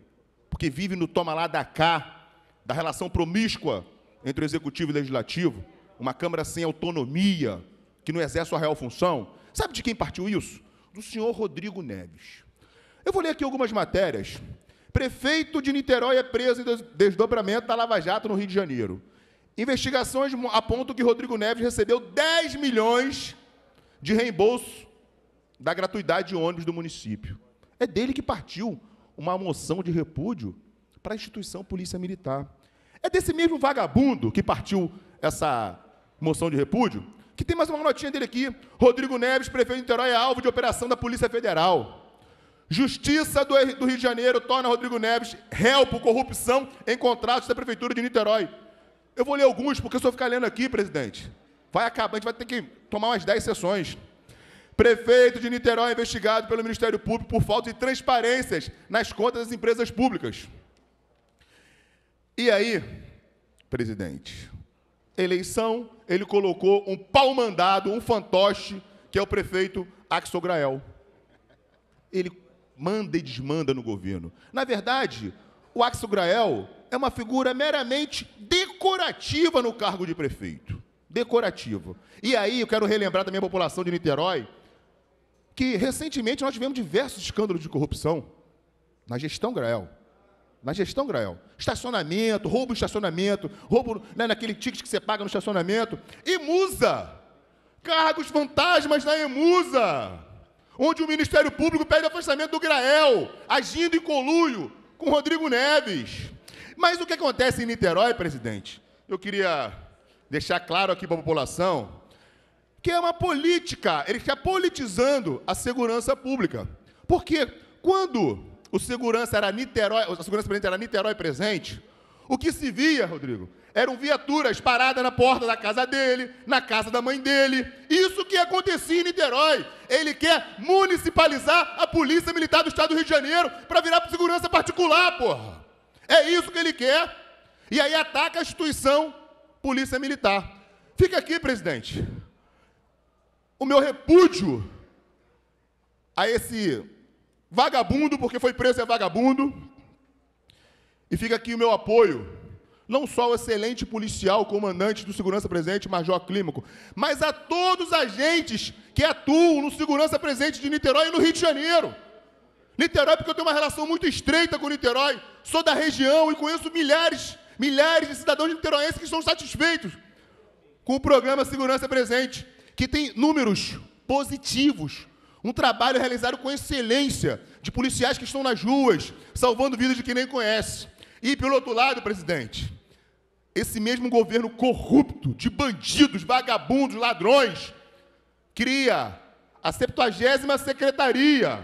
Speaker 16: porque vive no toma lá da cá, da relação promíscua entre o executivo e o legislativo, uma Câmara sem autonomia, que não exerce a real função, sabe de quem partiu isso? Do senhor Rodrigo Neves. Eu vou ler aqui algumas matérias. Prefeito de Niterói é preso em desdobramento da Lava Jato no Rio de Janeiro. Investigações apontam que Rodrigo Neves recebeu 10 milhões de reembolso da gratuidade de ônibus do município. É dele que partiu uma moção de repúdio para a instituição Polícia Militar. É desse mesmo vagabundo que partiu essa moção de repúdio que tem mais uma notinha dele aqui. Rodrigo Neves, prefeito de Niterói, é alvo de operação da Polícia Federal. Justiça do Rio de Janeiro torna Rodrigo Neves réu por corrupção em contratos da Prefeitura de Niterói. Eu vou ler alguns, porque se eu ficar lendo aqui, presidente, vai acabar, a gente vai ter que tomar umas 10 sessões. Prefeito de Niterói é investigado pelo Ministério Público por falta de transparências nas contas das empresas públicas. E aí, presidente, eleição ele colocou um pau-mandado, um fantoche, que é o prefeito Axel Grael. Ele manda e desmanda no governo. Na verdade, o Axel Grael é uma figura meramente decorativa no cargo de prefeito. Decorativa. E aí eu quero relembrar também a população de Niterói que recentemente nós tivemos diversos escândalos de corrupção na gestão Grael na gestão, Grael. Estacionamento, roubo estacionamento, roubo né, naquele ticket que você paga no estacionamento. Emusa! Cargos fantasmas na Emusa! Onde o Ministério Público pede afastamento do Grael, agindo em coluio com Rodrigo Neves. Mas o que acontece em Niterói, presidente? Eu queria deixar claro aqui para a população que é uma política, ele está politizando a segurança pública. Porque quando o segurança era Niterói, a segurança presente era Niterói presente. O que se via, Rodrigo, eram viaturas paradas na porta da casa dele, na casa da mãe dele. Isso que acontecia em Niterói. Ele quer municipalizar a Polícia Militar do Estado do Rio de Janeiro para virar segurança particular, porra. É isso que ele quer. E aí ataca a instituição Polícia Militar. Fica aqui, presidente. O meu repúdio a esse Vagabundo, porque foi preso é vagabundo. E fica aqui o meu apoio, não só ao excelente policial, comandante do segurança presente, Major Clímaco, mas a todos os agentes que atuam no segurança presente de Niterói e no Rio de Janeiro. Niterói, porque eu tenho uma relação muito estreita com Niterói, sou da região e conheço milhares, milhares de cidadãos niteróienses que estão satisfeitos com o programa Segurança Presente, que tem números positivos, um trabalho realizado com excelência, de policiais que estão nas ruas, salvando vidas de quem nem conhece. E, pelo outro lado, presidente, esse mesmo governo corrupto, de bandidos, vagabundos, ladrões, cria a 70 Secretaria.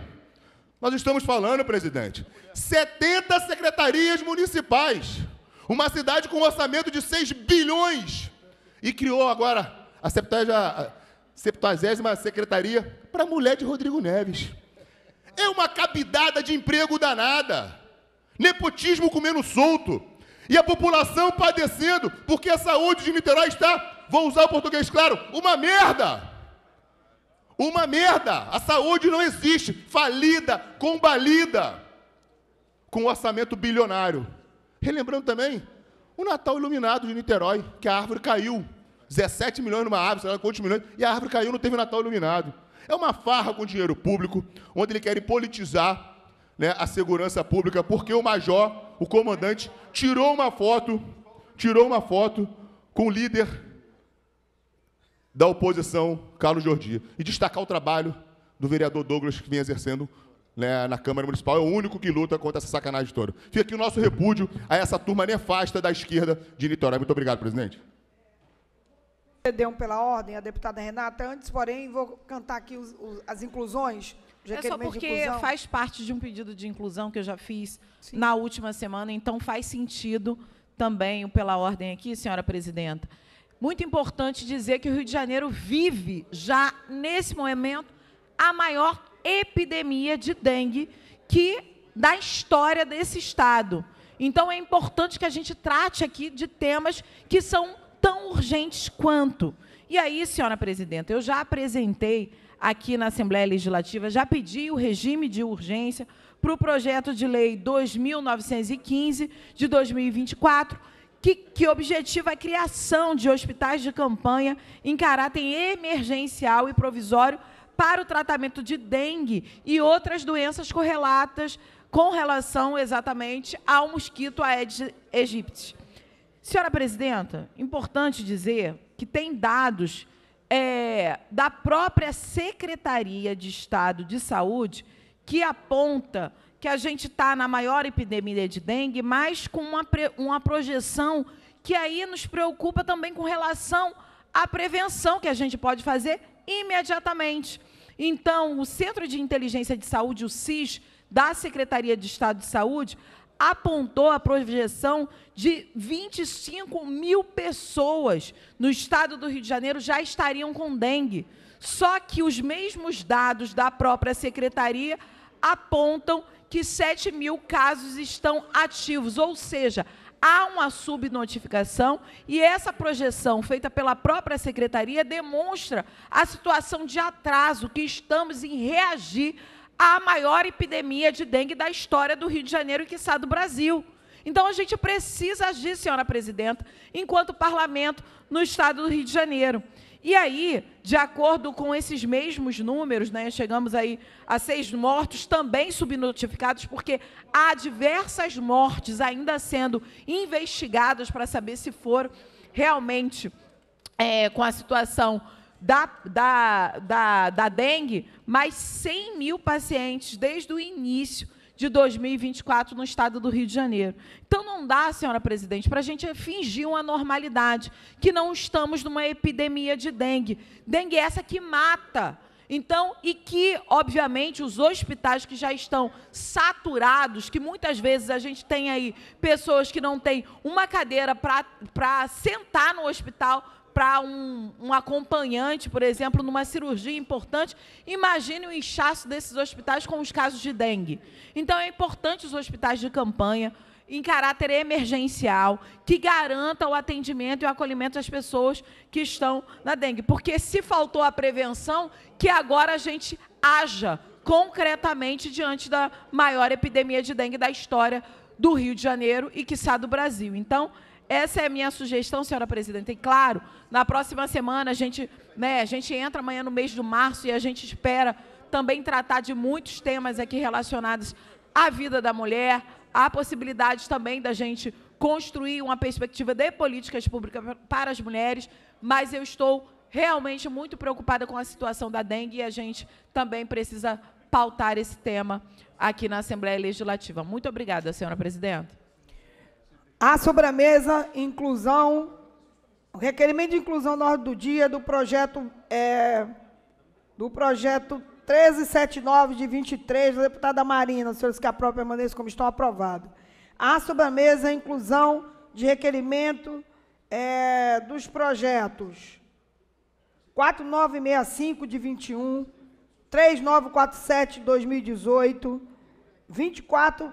Speaker 16: Nós estamos falando, presidente, 70 secretarias municipais. Uma cidade com um orçamento de 6 bilhões. E criou agora a 70 Secretaria para a mulher de Rodrigo Neves. É uma cabidada de emprego danada. Nepotismo comendo solto. E a população padecendo, porque a saúde de Niterói está, vou usar o português claro, uma merda. Uma merda. A saúde não existe. Falida, combalida. Com um orçamento bilionário. Relembrando também o Natal iluminado de Niterói, que a árvore caiu. 17 milhões numa árvore, sei lá quantos milhões, e a árvore caiu, não teve Natal iluminado. É uma farra com dinheiro público, onde ele quer politizar né, a segurança pública, porque o major, o comandante, tirou uma foto, tirou uma foto com o líder da oposição, Carlos Jordi, e destacar o trabalho do vereador Douglas, que vem exercendo né, na Câmara Municipal, é o único que luta contra essa sacanagem toda. Fica aqui o nosso repúdio a essa turma nefasta da esquerda de Niterói. Muito obrigado, presidente.
Speaker 2: Cedeu pela ordem, a deputada Renata. Antes, porém, vou cantar aqui os, os, as inclusões. É só porque faz parte de
Speaker 4: um pedido de inclusão que eu já fiz Sim. na última semana, então faz sentido também o pela ordem aqui, senhora presidenta. Muito importante dizer que o Rio de Janeiro vive, já nesse momento, a maior epidemia de dengue que da história desse estado. Então é importante que a gente trate aqui de temas que são tão urgentes quanto. E aí, senhora presidenta, eu já apresentei aqui na Assembleia Legislativa, já pedi o regime de urgência para o projeto de lei 2915 de 2024, que, que objetiva a criação de hospitais de campanha em caráter emergencial e provisório para o tratamento de dengue e outras doenças correlatas com relação exatamente ao mosquito Aedes aegypti. Senhora presidenta, importante dizer que tem dados é, da própria Secretaria de Estado de Saúde que aponta que a gente está na maior epidemia de dengue, mas com uma, uma projeção que aí nos preocupa também com relação à prevenção que a gente pode fazer imediatamente. Então, o Centro de Inteligência de Saúde, o CIS, da Secretaria de Estado de Saúde, apontou a projeção de 25 mil pessoas no estado do Rio de Janeiro já estariam com dengue. Só que os mesmos dados da própria secretaria apontam que 7 mil casos estão ativos, ou seja, há uma subnotificação e essa projeção feita pela própria secretaria demonstra a situação de atraso que estamos em reagir à maior epidemia de dengue da história do Rio de Janeiro e que está do Brasil. Então a gente precisa agir, senhora presidenta, enquanto parlamento no estado do Rio de Janeiro. E aí, de acordo com esses mesmos números, né, chegamos aí a seis mortos também subnotificados, porque há diversas mortes ainda sendo investigadas para saber se foram realmente é, com a situação da, da, da, da dengue, mas 100 mil pacientes desde o início de 2024 no estado do Rio de Janeiro. Então não dá, senhora presidente, para a gente fingir uma normalidade, que não estamos numa epidemia de dengue. Dengue é essa que mata. Então, e que, obviamente, os hospitais que já estão saturados, que muitas vezes a gente tem aí pessoas que não têm uma cadeira para sentar no hospital para um, um, acompanhante, por exemplo, numa cirurgia importante, imagine o inchaço desses hospitais com os casos de dengue. Então, é importante os hospitais de campanha em caráter emergencial, que garanta o atendimento e o acolhimento das pessoas que estão na dengue. Porque se faltou a prevenção, que agora a gente haja concretamente diante da maior epidemia de dengue da história do Rio de Janeiro e, quiçá, do Brasil. Então, essa é a minha sugestão, senhora presidente. E claro, na próxima semana a gente, né, a gente entra amanhã no mês de março e a gente espera também tratar de muitos temas aqui relacionados à vida da mulher, à possibilidade também da gente construir uma perspectiva de políticas públicas para as mulheres, mas eu estou realmente muito preocupada com a situação da dengue e a gente também precisa pautar esse tema aqui na Assembleia Legislativa. Muito obrigada, senhora presidente.
Speaker 2: Há sobre A mesa inclusão, requerimento de inclusão na ordem do dia do projeto, é, do projeto 1379 de 23, da deputada Marina, os senhores que aprovam permaneçam como estão aprovados. Há sobre a mesa inclusão de requerimento é, dos projetos 4965 de 21, 3947 de 2018, 24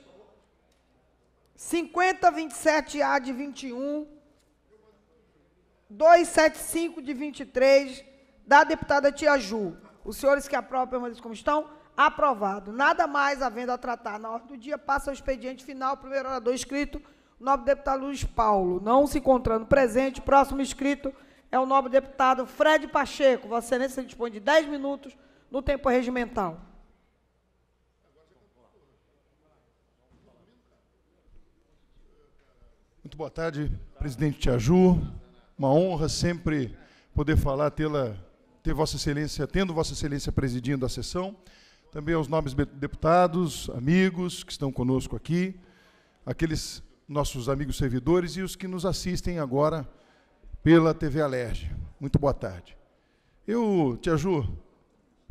Speaker 2: 50, 27A de 21, 275 de 23, da deputada Tia Ju. Os senhores que aprovam permaneçam como estão? Aprovado. Nada mais havendo a tratar na ordem do dia, passa ao expediente final, primeiro orador escrito, o nobre deputado Luiz Paulo. Não se encontrando presente, próximo escrito é o nobre deputado Fred Pacheco. Vossa Excelência dispõe de 10 minutos no tempo regimental.
Speaker 8: Muito boa tarde, presidente Tiaju. Uma honra sempre poder falar, tê-la, ter Vossa Excelência, tendo Vossa Excelência presidindo a sessão. Também aos nobres deputados, amigos que estão conosco aqui, aqueles nossos amigos servidores e os que nos assistem agora pela TV Alerj. Muito boa tarde. Eu, Tiaju,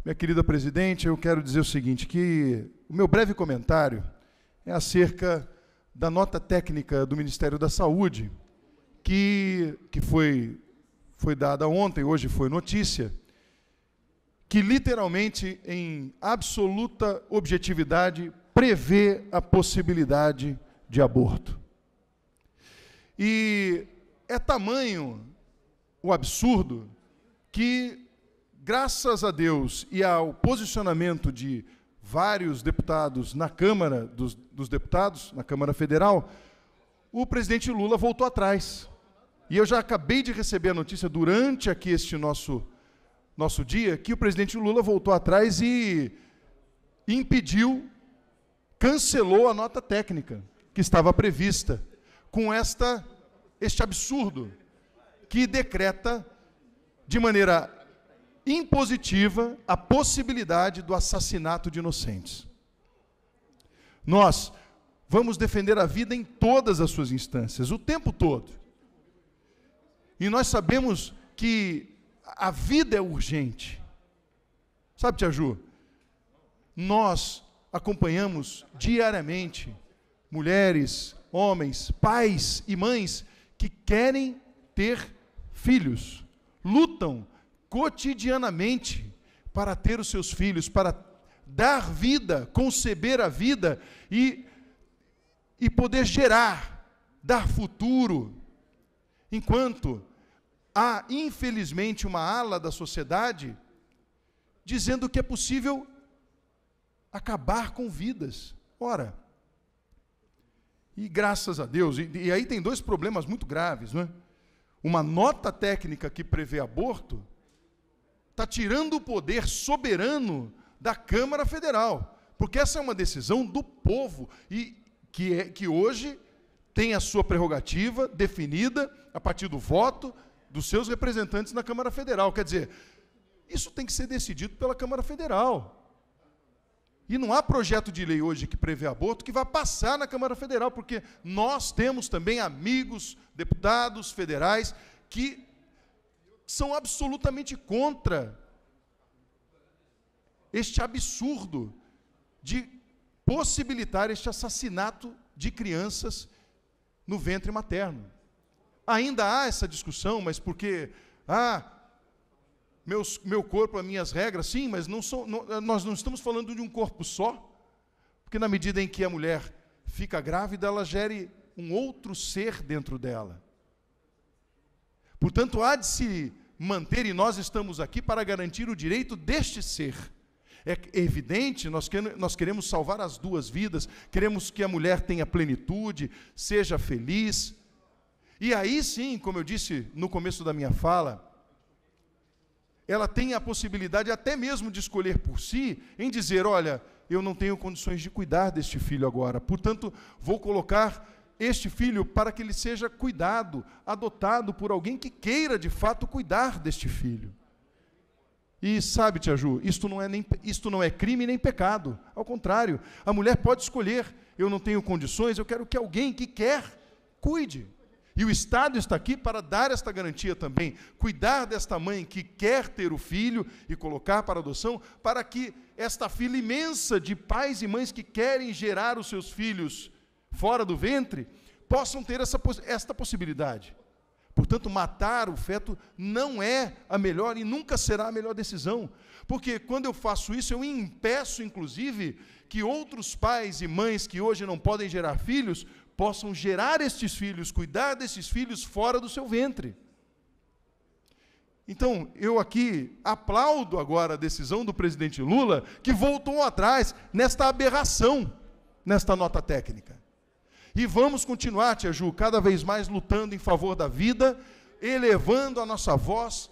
Speaker 8: minha querida presidente, eu quero dizer o seguinte, que o meu breve comentário é acerca da nota técnica do Ministério da Saúde, que, que foi, foi dada ontem, hoje foi notícia, que literalmente, em absoluta objetividade, prevê a possibilidade de aborto. E é tamanho o absurdo que, graças a Deus e ao posicionamento de vários deputados na Câmara dos, dos Deputados, na Câmara Federal, o presidente Lula voltou atrás. E eu já acabei de receber a notícia durante aqui este nosso, nosso dia que o presidente Lula voltou atrás e impediu, cancelou a nota técnica que estava prevista com esta este absurdo que decreta de maneira impositiva a possibilidade do assassinato de inocentes. Nós vamos defender a vida em todas as suas instâncias, o tempo todo. E nós sabemos que a vida é urgente. Sabe, Tia Ju? Nós acompanhamos diariamente mulheres, homens, pais e mães que querem ter filhos, lutam cotidianamente para ter os seus filhos, para dar vida, conceber a vida e, e poder gerar, dar futuro. Enquanto há, infelizmente, uma ala da sociedade dizendo que é possível acabar com vidas. Ora, e graças a Deus, e, e aí tem dois problemas muito graves, não é? Uma nota técnica que prevê aborto está tirando o poder soberano da Câmara Federal, porque essa é uma decisão do povo e que, é, que hoje tem a sua prerrogativa definida a partir do voto dos seus representantes na Câmara Federal. Quer dizer, isso tem que ser decidido pela Câmara Federal. E não há projeto de lei hoje que prevê aborto que vá passar na Câmara Federal, porque nós temos também amigos, deputados federais, que são absolutamente contra este absurdo de possibilitar este assassinato de crianças no ventre materno. Ainda há essa discussão, mas porque, ah, meus, meu corpo, as minhas regras, sim, mas não não, eh, nós não estamos falando de um corpo só, porque na medida em que a mulher fica grávida, ela gere um outro ser dentro dela. Portanto, há de se manter e nós estamos aqui para garantir o direito deste ser. É evidente, nós queremos, nós queremos salvar as duas vidas, queremos que a mulher tenha plenitude, seja feliz. E aí sim, como eu disse no começo da minha fala, ela tem a possibilidade até mesmo de escolher por si, em dizer: olha, eu não tenho condições de cuidar deste filho agora, portanto, vou colocar este filho para que ele seja cuidado, adotado por alguém que queira de fato cuidar deste filho. E sabe, Tia Ju, isto não, é nem, isto não é crime nem pecado. Ao contrário, a mulher pode escolher. Eu não tenho condições, eu quero que alguém que quer cuide. E o Estado está aqui para dar esta garantia também, cuidar desta mãe que quer ter o filho e colocar para adoção, para que esta fila imensa de pais e mães que querem gerar os seus filhos fora do ventre, possam ter essa, esta possibilidade. Portanto, matar o feto não é a melhor e nunca será a melhor decisão, porque quando eu faço isso, eu impeço, inclusive, que outros pais e mães que hoje não podem gerar filhos possam gerar estes filhos, cuidar desses filhos fora do seu ventre. Então, eu aqui aplaudo agora a decisão do presidente Lula, que voltou atrás nesta aberração, nesta nota técnica. E vamos continuar, Tia Ju, cada vez mais lutando em favor da vida, elevando a nossa voz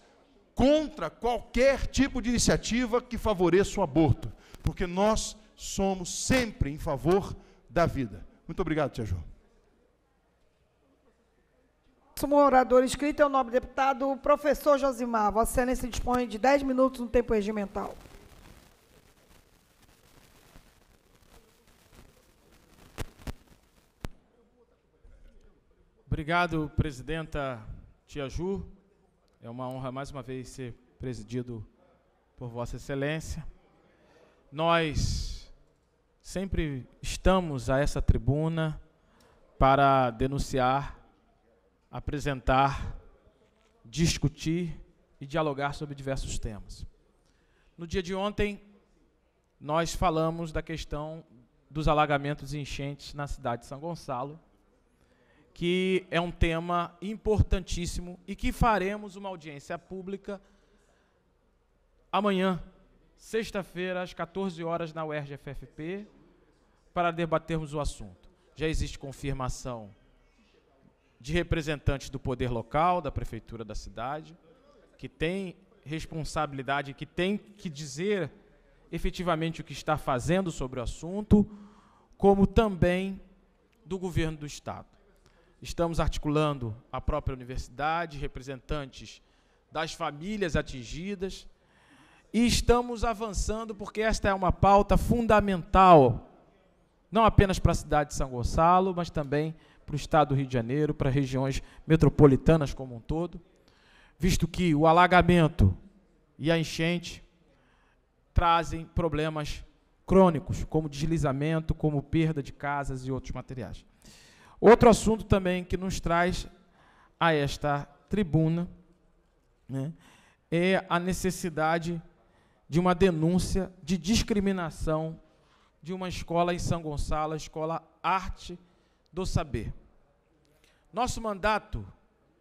Speaker 8: contra qualquer tipo de iniciativa que favoreça o aborto, porque nós somos sempre em favor da vida. Muito obrigado, Tia Ju. Próximo orador inscrito é o nobre
Speaker 2: deputado professor Josimar. Vossa Excelência dispõe de 10 minutos no tempo regimental.
Speaker 18: Obrigado, presidenta Tia Ju. É uma honra mais uma vez ser presidido por Vossa Excelência. Nós sempre estamos a essa tribuna para denunciar, apresentar, discutir e dialogar sobre diversos temas. No dia de ontem, nós falamos da questão dos alagamentos e enchentes na cidade de São Gonçalo que é um tema importantíssimo e que faremos uma audiência pública amanhã, sexta-feira, às 14 horas, na UERJ FFP, para debatermos o assunto. Já existe confirmação de representantes do poder local, da prefeitura da cidade, que tem responsabilidade, que tem que dizer efetivamente o que está fazendo sobre o assunto, como também do governo do Estado. Estamos articulando a própria universidade, representantes das famílias atingidas e estamos avançando porque esta é uma pauta fundamental, não apenas para a cidade de São Gonçalo, mas também para o estado do Rio de Janeiro, para regiões metropolitanas como um todo, visto que o alagamento e a enchente trazem problemas crônicos, como deslizamento, como perda de casas e outros materiais. Outro assunto também que nos traz a esta tribuna né, é a necessidade de uma denúncia de discriminação de uma escola em São Gonçalo, a escola Arte do Saber. Nosso mandato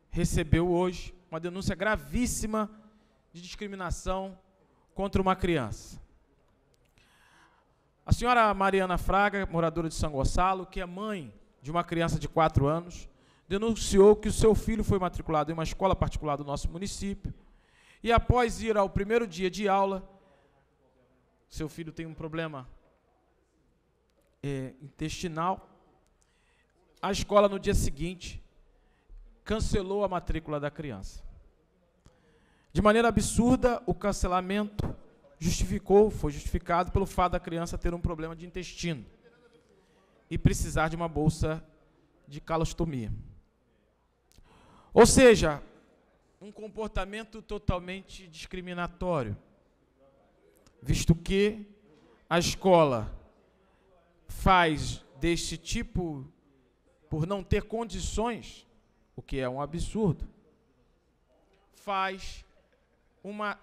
Speaker 18: recebeu hoje uma denúncia gravíssima de discriminação contra uma criança. A senhora Mariana Fraga, moradora de São Gonçalo, que é mãe de uma criança de 4 anos, denunciou que o seu filho foi matriculado em uma escola particular do nosso município e, após ir ao primeiro dia de aula, seu filho tem um problema é, intestinal. A escola, no dia seguinte, cancelou a matrícula da criança. De maneira absurda, o cancelamento justificou, foi justificado pelo fato da criança ter um problema de intestino e precisar de uma bolsa de calostomia. Ou seja, um comportamento totalmente discriminatório, visto que a escola faz deste tipo, por não ter condições, o que é um absurdo, faz uma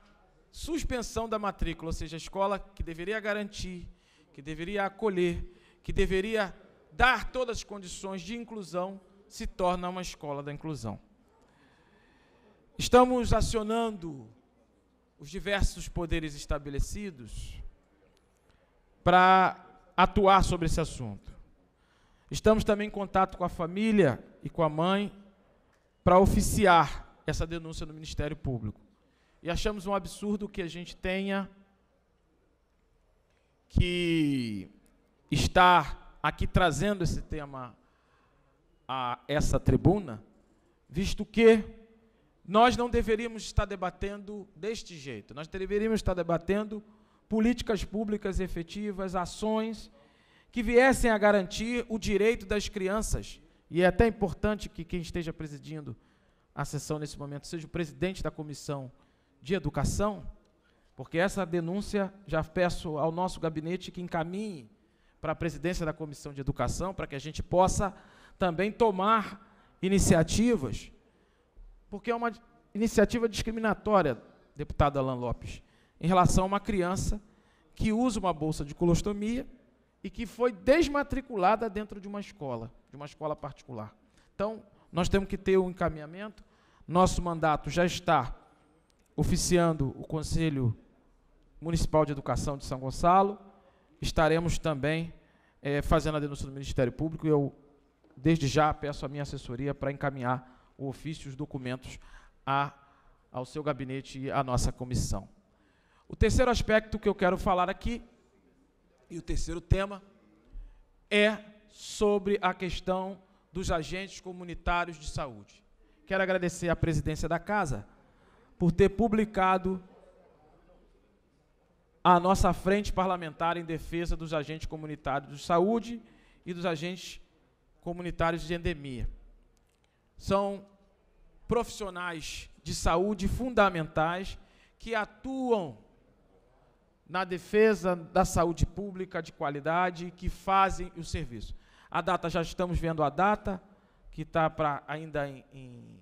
Speaker 18: suspensão da matrícula, ou seja, a escola que deveria garantir, que deveria acolher, que deveria dar todas as condições de inclusão, se torna uma escola da inclusão. Estamos acionando os diversos poderes estabelecidos para atuar sobre esse assunto. Estamos também em contato com a família e com a mãe para oficiar essa denúncia no Ministério Público. E achamos um absurdo que a gente tenha que estar aqui trazendo esse tema a essa tribuna, visto que nós não deveríamos estar debatendo deste jeito. Nós deveríamos estar debatendo políticas públicas efetivas, ações que viessem a garantir o direito das crianças. E é até importante que quem esteja presidindo a sessão nesse momento seja o presidente da comissão de educação, porque essa denúncia já peço ao nosso gabinete que encaminhe para a presidência da Comissão de Educação, para que a gente possa também tomar iniciativas, porque é uma iniciativa discriminatória, deputado Alan Lopes, em relação a uma criança que usa uma bolsa de colostomia e que foi desmatriculada dentro de uma escola, de uma escola particular. Então, nós temos que ter um encaminhamento. Nosso mandato já está oficiando o Conselho Municipal de Educação de São Gonçalo estaremos também é, fazendo a denúncia do Ministério Público. Eu, desde já, peço a minha assessoria para encaminhar o ofício e os documentos a, ao seu gabinete e à nossa comissão. O terceiro aspecto que eu quero falar aqui, e o terceiro tema, é sobre a questão dos agentes comunitários de saúde. Quero agradecer à presidência da casa por ter publicado a nossa frente parlamentar em defesa dos agentes comunitários de saúde e dos agentes comunitários de endemia. São profissionais de saúde fundamentais que atuam na defesa da saúde pública de qualidade que fazem o serviço. A data, já estamos vendo a data, que está para ainda em, em,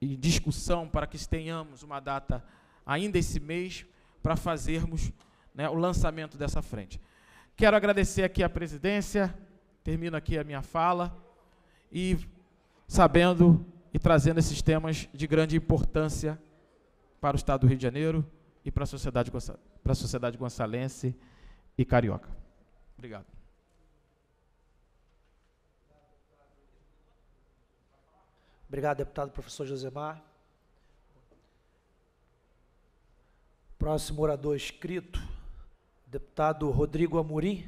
Speaker 18: em, discussão para que tenhamos uma data ainda esse mês, para fazermos né, o lançamento dessa frente. Quero agradecer aqui a presidência, termino aqui a minha fala, e sabendo e trazendo esses temas de grande importância para o Estado do Rio de Janeiro e para a sociedade, para a sociedade gonçalense e carioca.
Speaker 17: Obrigado. Obrigado, deputado professor Josemar. Próximo orador escrito, deputado Rodrigo Amorim.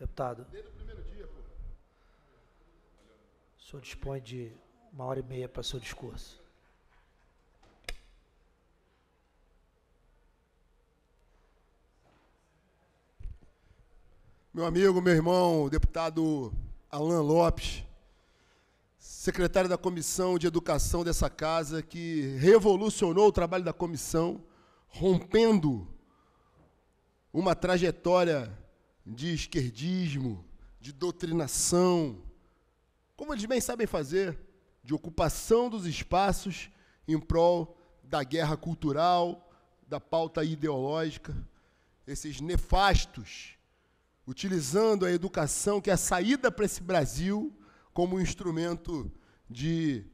Speaker 17: Deputado. O senhor dispõe de uma hora e meia para seu discurso.
Speaker 14: meu amigo, meu irmão, deputado Alain Lopes, secretário da Comissão de Educação dessa casa, que revolucionou o trabalho da comissão, rompendo uma trajetória de esquerdismo, de doutrinação, como eles bem sabem fazer, de ocupação dos espaços em prol da guerra cultural, da pauta ideológica, esses nefastos utilizando a educação, que é a saída para esse Brasil, como um instrumento de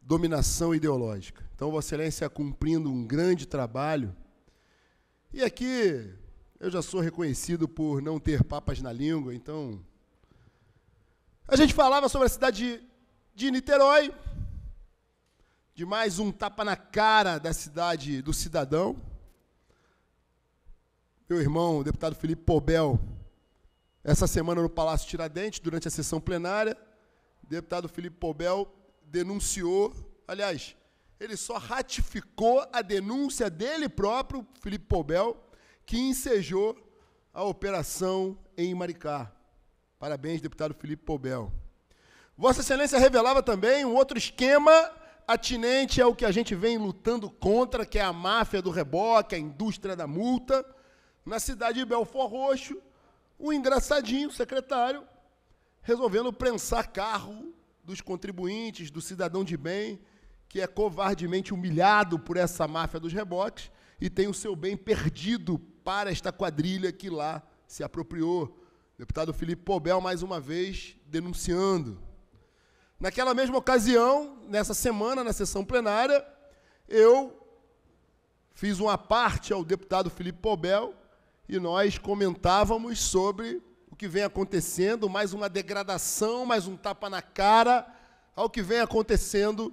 Speaker 14: dominação ideológica. Então, Vossa Excelência cumprindo um grande trabalho. E aqui eu já sou reconhecido por não ter papas na língua, então. A gente falava sobre a cidade de, de Niterói, de mais um tapa na cara da cidade do cidadão. Meu irmão, o deputado Felipe Pobel, essa semana no Palácio Tiradentes, durante a sessão plenária, o deputado Felipe Pobel denunciou, aliás, ele só ratificou a denúncia dele próprio, Felipe Pobel, que ensejou a operação em Maricá. Parabéns, deputado Felipe Pobel. Vossa Excelência revelava também um outro esquema atinente ao que a gente vem lutando contra, que é a máfia do reboque, a indústria da multa, na cidade de Belfor Roxo, um engraçadinho, secretário, resolvendo prensar carro dos contribuintes, do cidadão de bem, que é covardemente humilhado por essa máfia dos rebotes e tem o seu bem perdido para esta quadrilha que lá se apropriou. Deputado Felipe Pobel, mais uma vez, denunciando. Naquela mesma ocasião, nessa semana, na sessão plenária, eu fiz uma parte ao deputado Felipe Pobel, e nós comentávamos sobre o que vem acontecendo, mais uma degradação, mais um tapa na cara ao que vem acontecendo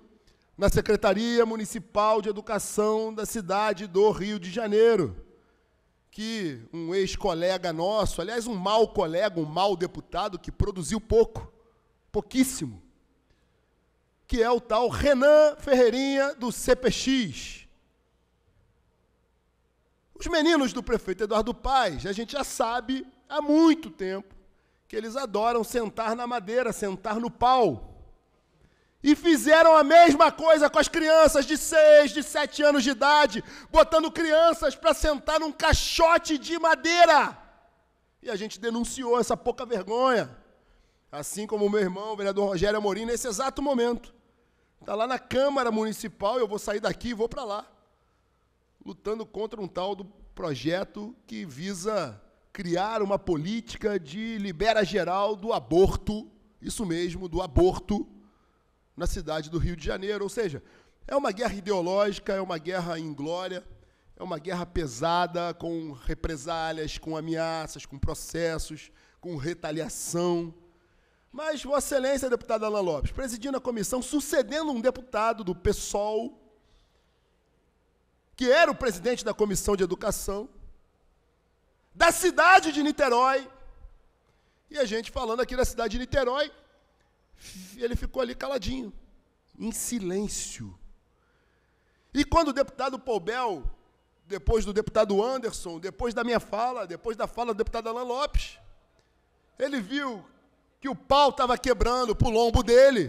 Speaker 14: na Secretaria Municipal de Educação da cidade do Rio de Janeiro, que um ex-colega nosso, aliás, um mau colega, um mau deputado que produziu pouco, pouquíssimo, que é o tal Renan Ferreirinha do CPX, os meninos do prefeito Eduardo Paz, a gente já sabe há muito tempo que eles adoram sentar na madeira, sentar no pau. E fizeram a mesma coisa com as crianças de 6, de 7 anos de idade, botando crianças para sentar num caixote de madeira. E a gente denunciou essa pouca vergonha. Assim como o meu irmão, o vereador Rogério Amorim, nesse exato momento. Está lá na Câmara Municipal, eu vou sair daqui e vou para lá lutando contra um tal do projeto que visa criar uma política de libera geral do aborto, isso mesmo, do aborto, na cidade do Rio de Janeiro. Ou seja, é uma guerra ideológica, é uma guerra em glória, é uma guerra pesada, com represálias, com ameaças, com processos, com retaliação. Mas, Vossa Excelência, deputada Ana Lopes, presidindo a comissão, sucedendo um deputado do PSOL, que era o presidente da Comissão de Educação, da cidade de Niterói, e a gente falando aqui da cidade de Niterói, ele ficou ali caladinho, em silêncio. E quando o deputado Poubel, depois do deputado Anderson, depois da minha fala, depois da fala do deputado Alain Lopes, ele viu que o pau estava quebrando para o lombo dele.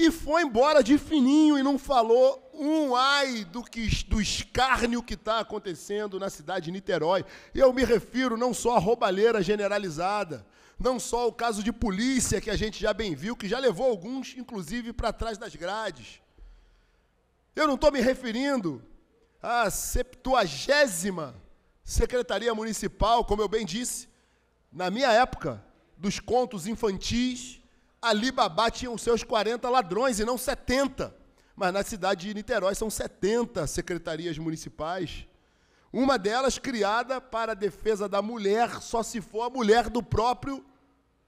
Speaker 14: E foi embora de fininho e não falou um ai do, que, do escárnio que está acontecendo na cidade de Niterói. Eu me refiro não só à roubalheira generalizada, não só ao caso de polícia que a gente já bem viu, que já levou alguns, inclusive, para trás das grades. Eu não estou me referindo à septuagésima Secretaria Municipal, como eu bem disse, na minha época, dos contos infantis, Ali Babá tinha os seus 40 ladrões e não 70 mas na cidade de Niterói são 70 secretarias municipais. Uma delas criada para a defesa da mulher, só se for a mulher do próprio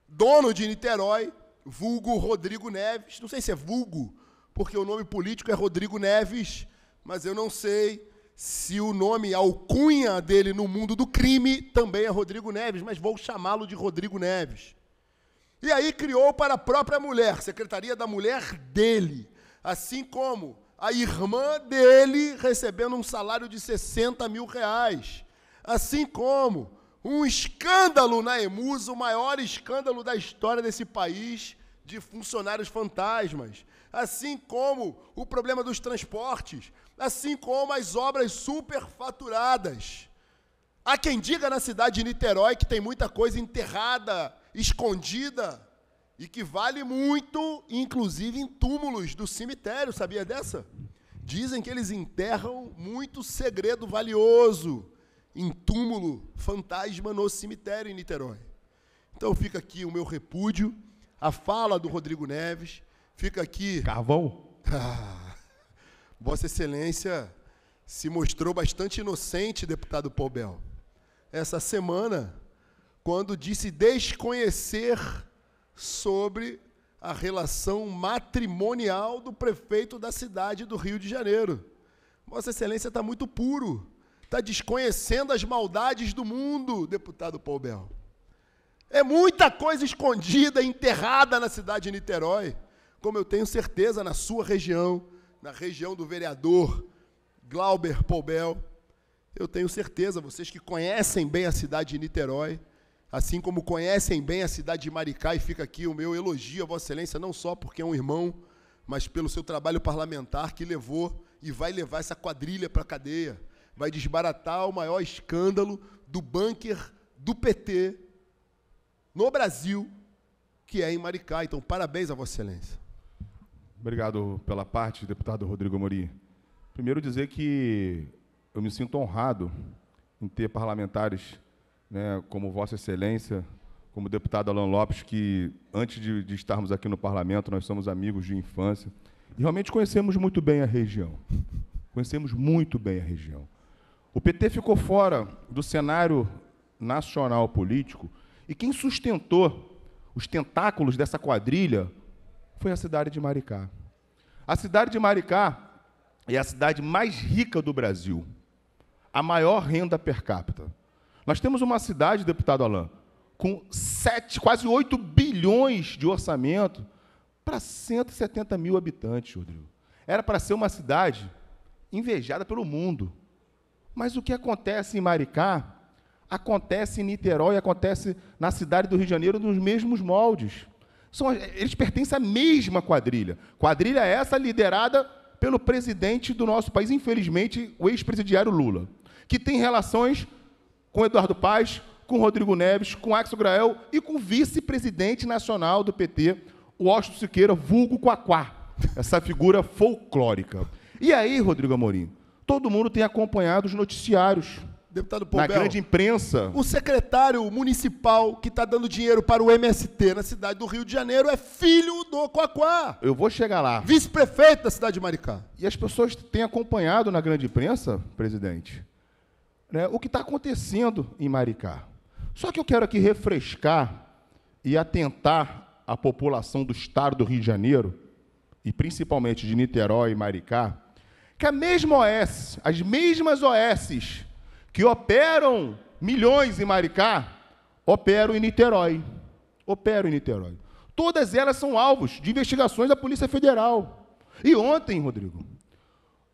Speaker 14: dono de Niterói, vulgo Rodrigo Neves. Não sei se é vulgo, porque o nome político é Rodrigo Neves, mas eu não sei se o nome alcunha dele no mundo do crime também é Rodrigo Neves, mas vou chamá-lo de Rodrigo Neves. E aí criou para a própria mulher, Secretaria da Mulher dele. Assim como a irmã dele recebendo um salário de 60 mil reais. Assim como um escândalo na Emusa, o maior escândalo da história desse país de funcionários fantasmas. Assim como o problema dos transportes. Assim como as obras superfaturadas. Há quem diga na cidade de Niterói que tem muita coisa enterrada, escondida e que vale muito, inclusive, em túmulos do cemitério, sabia dessa? Dizem que eles enterram muito segredo valioso em túmulo fantasma no cemitério em Niterói. Então fica aqui o meu repúdio, a fala do Rodrigo Neves, fica aqui. Carvão? Ah, Vossa Excelência se mostrou bastante inocente, deputado Paul Essa semana, quando disse desconhecer sobre a relação matrimonial do prefeito da cidade do Rio de Janeiro. Vossa Excelência está muito puro, está desconhecendo as maldades do mundo, deputado Paul Bell. É muita coisa escondida, enterrada na cidade de Niterói, como eu tenho certeza na sua região, na região do vereador Glauber Paul Bell. Eu tenho certeza, vocês que conhecem bem a cidade de Niterói, assim como conhecem bem a cidade de Maricá, e fica aqui o meu elogio a Vossa Excelência, não só porque é um irmão, mas pelo seu trabalho parlamentar que levou e vai levar essa quadrilha para a cadeia. Vai desbaratar o maior escândalo do bunker do PT no Brasil, que é em Maricá. Então, parabéns a Vossa Excelência.
Speaker 16: Obrigado pela parte, deputado Rodrigo Mori. Primeiro dizer que eu me sinto honrado em ter parlamentares né, como Vossa Excelência, como o deputado Alan Lopes, que antes de, de estarmos aqui no parlamento, nós somos amigos de infância, e realmente conhecemos muito bem a região. Conhecemos muito bem a região. O PT ficou fora do cenário nacional político e quem sustentou os tentáculos dessa quadrilha foi a cidade de Maricá. A cidade de Maricá é a cidade mais rica do Brasil, a maior renda per capita. Nós temos uma cidade, deputado Alain, com 7, quase 8 bilhões de orçamento para 170 mil habitantes, Rodrigo. Era para ser uma cidade invejada pelo mundo. Mas o que acontece em Maricá, acontece em Niterói, acontece na cidade do Rio de Janeiro nos mesmos moldes. São, eles pertencem à mesma quadrilha. Quadrilha essa liderada pelo presidente do nosso país, infelizmente, o ex-presidiário Lula, que tem relações com Eduardo Paes, com Rodrigo Neves, com Axel Grael e com o vice-presidente nacional do PT, o Washington Siqueira, vulgo Quaquá, essa figura folclórica. E aí, Rodrigo Amorim, todo mundo tem acompanhado os
Speaker 14: noticiários. Deputado Pombel, Na grande
Speaker 16: imprensa. O
Speaker 14: secretário municipal que está dando dinheiro para o MST na cidade do Rio de Janeiro é filho do Coacuá.
Speaker 16: Eu vou chegar lá. Vice-prefeito da cidade de Maricá. E as pessoas têm acompanhado na grande imprensa, presidente, né, o que está acontecendo em Maricá. Só que eu quero aqui refrescar e atentar a população do estado do Rio de Janeiro, e principalmente de Niterói e Maricá, que é a mesma OS, as mesmas OSs que operam milhões em Maricá, operam em Niterói. Operam em Niterói. Todas elas são alvos de investigações da Polícia Federal. E ontem, Rodrigo,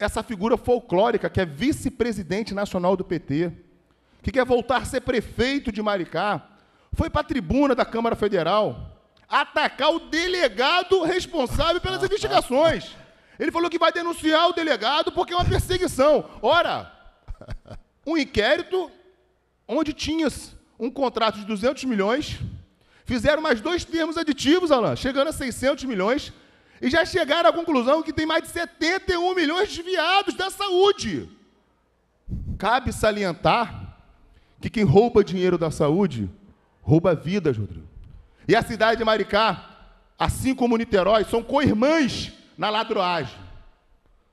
Speaker 16: essa figura folclórica que é vice-presidente nacional do PT, que quer voltar a ser prefeito de Maricá, foi para a tribuna da Câmara Federal atacar o delegado responsável pelas ah, tá. investigações. Ele falou que vai denunciar o delegado porque é uma perseguição. Ora, um inquérito onde tinhas um contrato de 200 milhões, fizeram mais dois termos aditivos, Alain, chegando a 600 milhões, e já chegaram à conclusão que tem mais de 71 milhões de desviados da saúde. Cabe salientar que quem rouba dinheiro da saúde rouba vidas, Rodrigo. E a cidade de Maricá, assim como Niterói, são co-irmãs na ladroagem.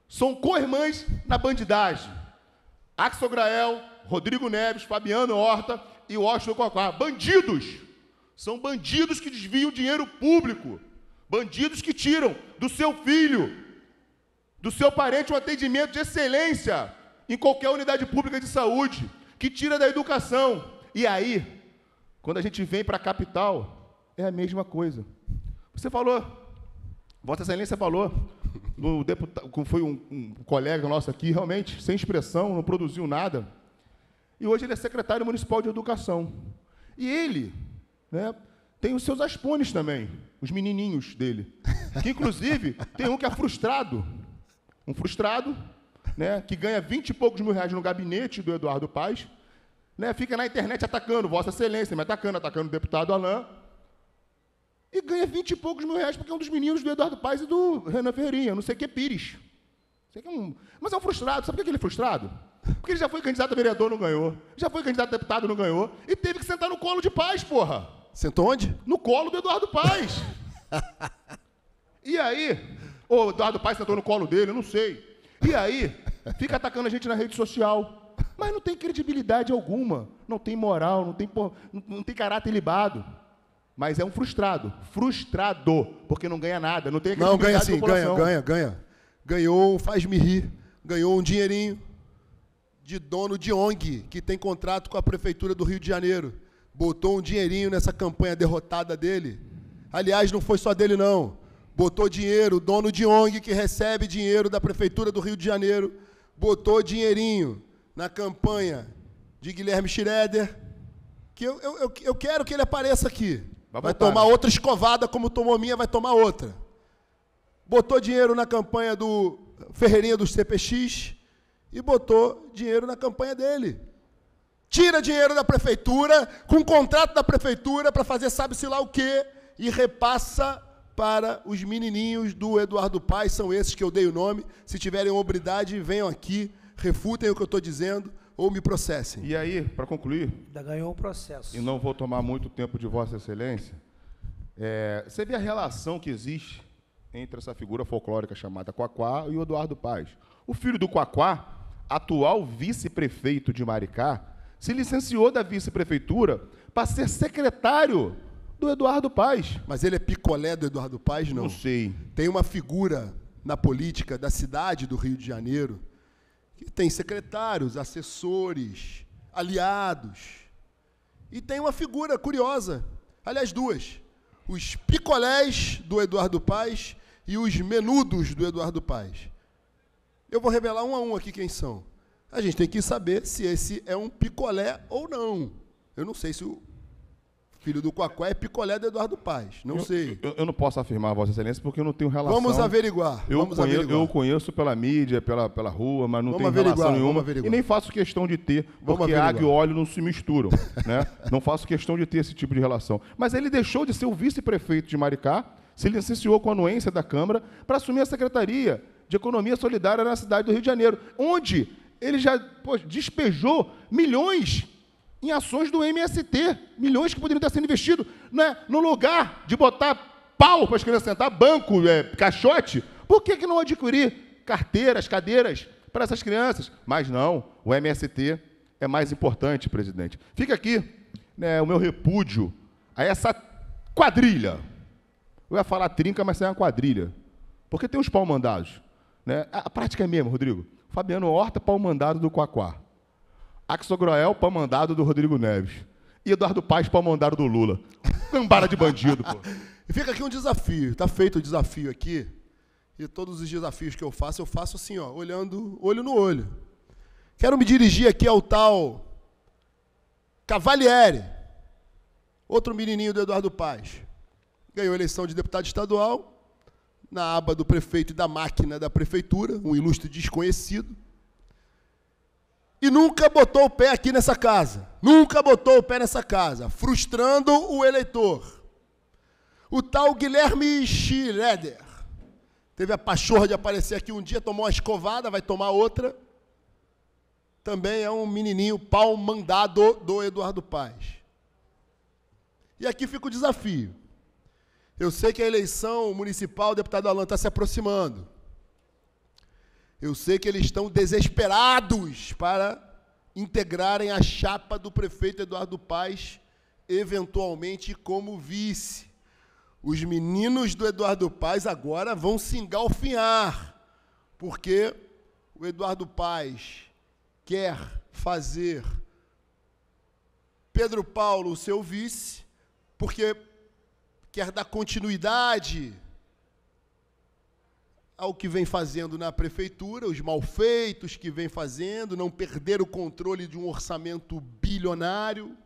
Speaker 16: São co-irmãs na bandidagem. Axel Grael, Rodrigo Neves, Fabiano Horta e Washington Cocá. Bandidos! São bandidos que desviam dinheiro público. Bandidos que tiram do seu filho, do seu parente, um atendimento de excelência em qualquer unidade pública de saúde, que tira da educação. E aí, quando a gente vem para a capital, é a mesma coisa. Você falou, Vossa Excelência falou, no deputado, foi um, um colega nosso aqui, realmente, sem expressão, não produziu nada. E hoje ele é secretário municipal de educação. E ele né, tem os seus aspones também os menininhos dele. Que, inclusive, tem um que é frustrado. Um frustrado, né? Que ganha 20 e poucos mil reais no gabinete do Eduardo Paz. Né, fica na internet atacando, Vossa Excelência, me atacando, atacando o deputado Alain. E ganha 20 e poucos mil reais porque é um dos meninos do Eduardo Paz e do Renan Ferreirinha, não sei o que, Pires. Sei que é um... Mas é um frustrado. Sabe por que ele é frustrado? Porque ele já foi candidato a vereador, não ganhou. Já foi candidato a deputado, não ganhou. E teve que sentar no colo de paz, porra. Sentou onde? No colo do Eduardo Paz. [LAUGHS] e aí, o Eduardo Paz sentou no colo dele, eu não sei. E aí, fica atacando a gente na rede social. Mas não tem credibilidade alguma, não tem moral, não tem, não tem caráter libado. Mas é um frustrado. Frustrado, porque não ganha nada, não tem Não, ganha sim, ganha, ganha, ganha. Ganhou um faz-me rir, ganhou um dinheirinho de
Speaker 14: dono de ONG, que tem contrato com a Prefeitura do Rio de Janeiro botou um dinheirinho nessa campanha derrotada dele. Aliás, não foi só dele, não. Botou dinheiro, o dono de ONG que recebe dinheiro da Prefeitura do Rio de Janeiro, botou dinheirinho na campanha de Guilherme Schroeder, que eu, eu, eu quero que ele apareça aqui. Vai, vai tomar né? outra escovada, como tomou minha, vai tomar outra. Botou dinheiro na campanha do Ferreirinha dos CPX e botou dinheiro na campanha dele tira dinheiro da prefeitura, com contrato da prefeitura para fazer sabe-se lá o quê, e repassa para os menininhos do Eduardo Paz, são esses que eu dei o nome. Se tiverem obridade, venham aqui, refutem o que eu estou dizendo
Speaker 16: ou me processem. E aí, para concluir. Ainda ganhou um processo. E não vou tomar muito tempo de Vossa Excelência. É, você vê a relação que existe entre essa figura folclórica chamada Quaquá e o Eduardo Paz. O filho do Quaquá, atual vice-prefeito de Maricá, se licenciou da vice-prefeitura para ser secretário do Eduardo Paz. Mas ele é picolé do Eduardo Paz, não? Não sei. Tem uma figura
Speaker 14: na política da cidade do Rio de Janeiro que tem secretários, assessores, aliados. E tem uma figura curiosa, aliás, duas: os picolés do Eduardo Paz e os menudos do Eduardo Paz. Eu vou revelar um a um aqui quem são a gente tem que saber se esse é um picolé ou não. Eu não sei se o filho do Quaquá é picolé do Eduardo Paz. Não eu,
Speaker 16: sei. Eu, eu, não posso afirmar, Vossa Excelência, porque eu não tenho relação. Vamos
Speaker 14: averiguar.
Speaker 16: Eu, vamos conheço, averiguar. eu conheço pela mídia, pela, pela rua, mas não vamos tenho relação nenhuma. E nem faço questão de ter, vamos porque água e óleo não se misturam. [LAUGHS] né? Não faço questão de ter esse tipo de relação. Mas ele deixou de ser o vice-prefeito de Maricá, se licenciou com a anuência da Câmara, para assumir a Secretaria de Economia Solidária na cidade do Rio de Janeiro, onde ele já pô, despejou milhões em ações do MST, milhões que poderiam estar sendo investidos né, no lugar de botar pau para as crianças sentar, banco, é, caixote. Por que, que não adquirir carteiras, cadeiras para essas crianças? Mas não, o MST é mais importante, presidente. Fica aqui né, o meu repúdio a essa quadrilha. Eu ia falar trinca, mas é uma quadrilha. Porque tem os pau mandados. Né? A prática é mesmo, Rodrigo. Fabiano Horta, pau mandado do Quaquá. Axo Groel, pau mandado do Rodrigo Neves. E Eduardo Paz, pau mandado do Lula. Cambada de bandido, pô. E [LAUGHS] fica aqui um desafio. Tá feito o desafio aqui. E
Speaker 14: todos os desafios que eu faço, eu faço assim, ó, olhando olho no olho. Quero me dirigir aqui ao tal Cavalieri, outro menininho do Eduardo Paz. Ganhou a eleição de deputado estadual, na aba do prefeito e da máquina da prefeitura, um ilustre desconhecido, e nunca botou o pé aqui nessa casa. Nunca botou o pé nessa casa, frustrando o eleitor. O tal Guilherme Schroeder teve a pachorra de aparecer aqui um dia, tomou uma escovada, vai tomar outra. Também é um menininho pau mandado do Eduardo Paz. E aqui fica o desafio. Eu sei que a eleição municipal, deputado Alan, está se aproximando. Eu sei que eles estão desesperados para integrarem a chapa do prefeito Eduardo Paes, eventualmente como vice. Os meninos do Eduardo Paes agora vão se engalfinhar, porque o Eduardo Paes quer fazer Pedro Paulo o seu vice, porque quer dar continuidade ao que vem fazendo na prefeitura, os malfeitos que vem fazendo, não perder o controle de um orçamento bilionário.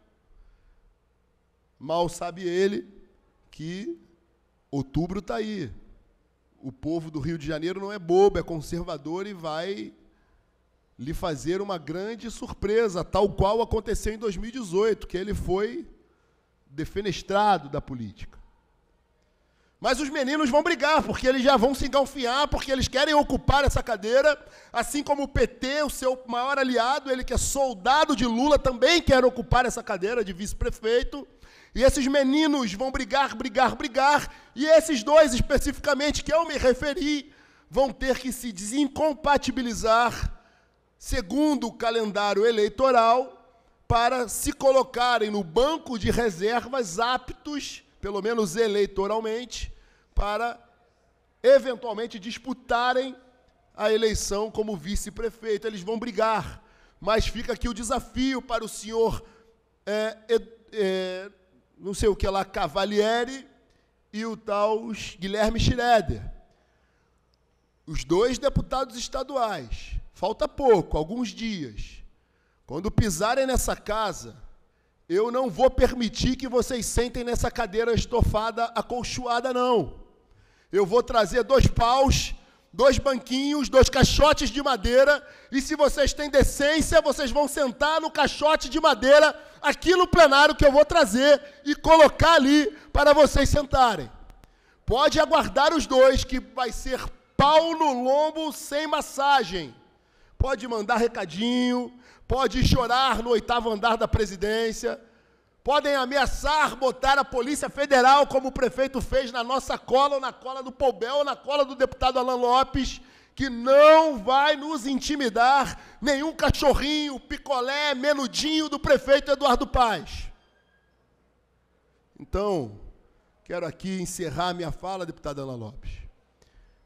Speaker 14: Mal sabe ele que outubro está aí. O povo do Rio de Janeiro não é bobo, é conservador e vai lhe fazer uma grande surpresa, tal qual aconteceu em 2018, que ele foi defenestrado da política. Mas os meninos vão brigar, porque eles já vão se engalfinhar, porque eles querem ocupar essa cadeira, assim como o PT, o seu maior aliado, ele que é soldado de Lula, também quer ocupar essa cadeira de vice-prefeito. E esses meninos vão brigar, brigar, brigar, e esses dois especificamente que eu me referi, vão ter que se desincompatibilizar segundo o calendário eleitoral para se colocarem no banco de reservas aptos pelo menos eleitoralmente, para eventualmente disputarem a eleição como vice-prefeito. Eles vão brigar, mas fica aqui o desafio para o senhor, é, é, é, não sei o que lá, Cavalieri e o tal Guilherme Schroeder. Os dois deputados estaduais. Falta pouco, alguns dias. Quando pisarem nessa casa, eu não vou permitir que vocês sentem nessa cadeira estofada, acolchoada, não. Eu vou trazer dois paus, dois banquinhos, dois caixotes de madeira, e se vocês têm decência, vocês vão sentar no caixote de madeira, aqui no plenário que eu vou trazer e colocar ali para vocês sentarem. Pode aguardar os dois, que vai ser pau no lombo sem massagem pode mandar recadinho, pode chorar no oitavo andar da presidência, podem ameaçar botar a Polícia Federal, como o prefeito fez na nossa cola, ou na cola do Poubel, ou na cola do deputado Alain Lopes, que não vai nos intimidar nenhum cachorrinho, picolé, menudinho do prefeito Eduardo Paz. Então, quero aqui encerrar minha fala, deputada Ana Lopes.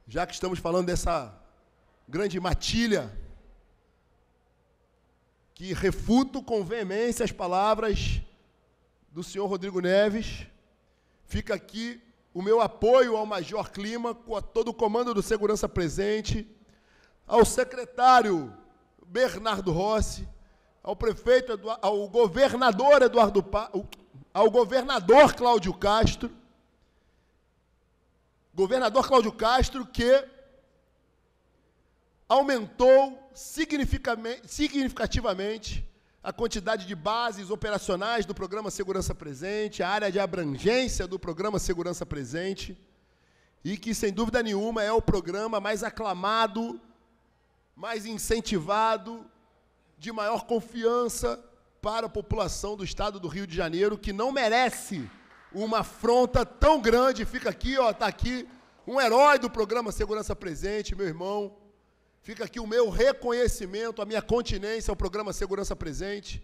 Speaker 14: Já que estamos falando dessa grande matilha que refuto com veemência as palavras do senhor Rodrigo Neves. Fica aqui o meu apoio ao Major Clima, com a todo o comando do segurança presente, ao secretário Bernardo Rossi, ao prefeito, ao governador Eduardo pa, ao governador Cláudio Castro, governador Cláudio Castro que aumentou significativamente a quantidade de bases operacionais do programa Segurança Presente, a área de abrangência do programa Segurança Presente, e que, sem dúvida nenhuma, é o programa mais aclamado, mais incentivado, de maior confiança para a população do estado do Rio de Janeiro, que não merece uma afronta tão grande. Fica aqui, ó, está aqui um herói do programa Segurança Presente, meu irmão, Fica aqui o meu reconhecimento, a minha continência ao programa Segurança Presente.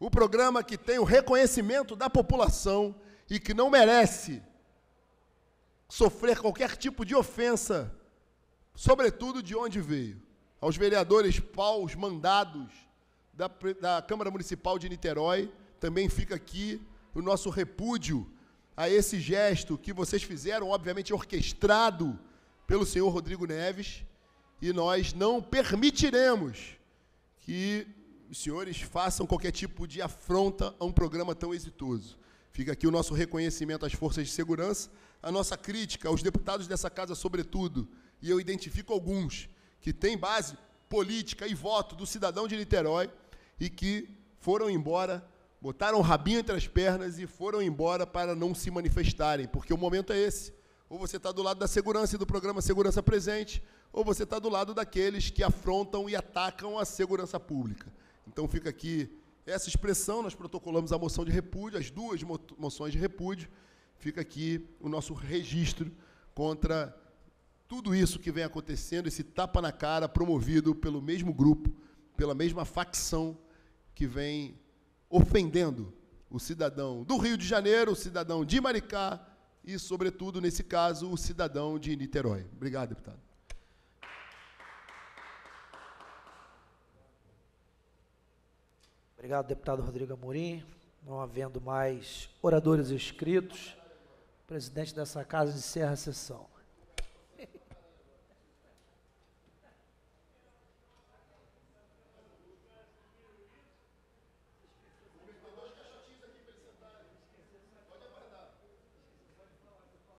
Speaker 14: O programa que tem o reconhecimento da população e que não merece sofrer qualquer tipo de ofensa, sobretudo de onde veio. Aos vereadores paus mandados da, da Câmara Municipal de Niterói, também fica aqui o nosso repúdio a esse gesto que vocês fizeram, obviamente orquestrado pelo senhor Rodrigo Neves, e nós não permitiremos que os senhores façam qualquer tipo de afronta a um programa tão exitoso. Fica aqui o nosso reconhecimento às forças de segurança, a nossa crítica aos deputados dessa casa, sobretudo, e eu identifico alguns que têm base política e voto do cidadão de Niterói e que foram embora, botaram o rabinho entre as pernas e foram embora para não se manifestarem, porque o momento é esse. Ou você está do lado da segurança e do programa Segurança Presente, ou você está do lado daqueles que afrontam e atacam a segurança pública. Então fica aqui essa expressão, nós protocolamos a moção de repúdio, as duas mo moções de repúdio, fica aqui o nosso registro contra tudo isso que vem acontecendo, esse tapa na cara promovido pelo mesmo grupo, pela mesma facção que vem ofendendo o cidadão do Rio de Janeiro, o cidadão de Maricá e, sobretudo, nesse caso, o cidadão de Niterói. Obrigado, deputado.
Speaker 17: Obrigado, deputado Rodrigo Amorim. Não havendo mais oradores inscritos, o presidente dessa casa encerra a sessão.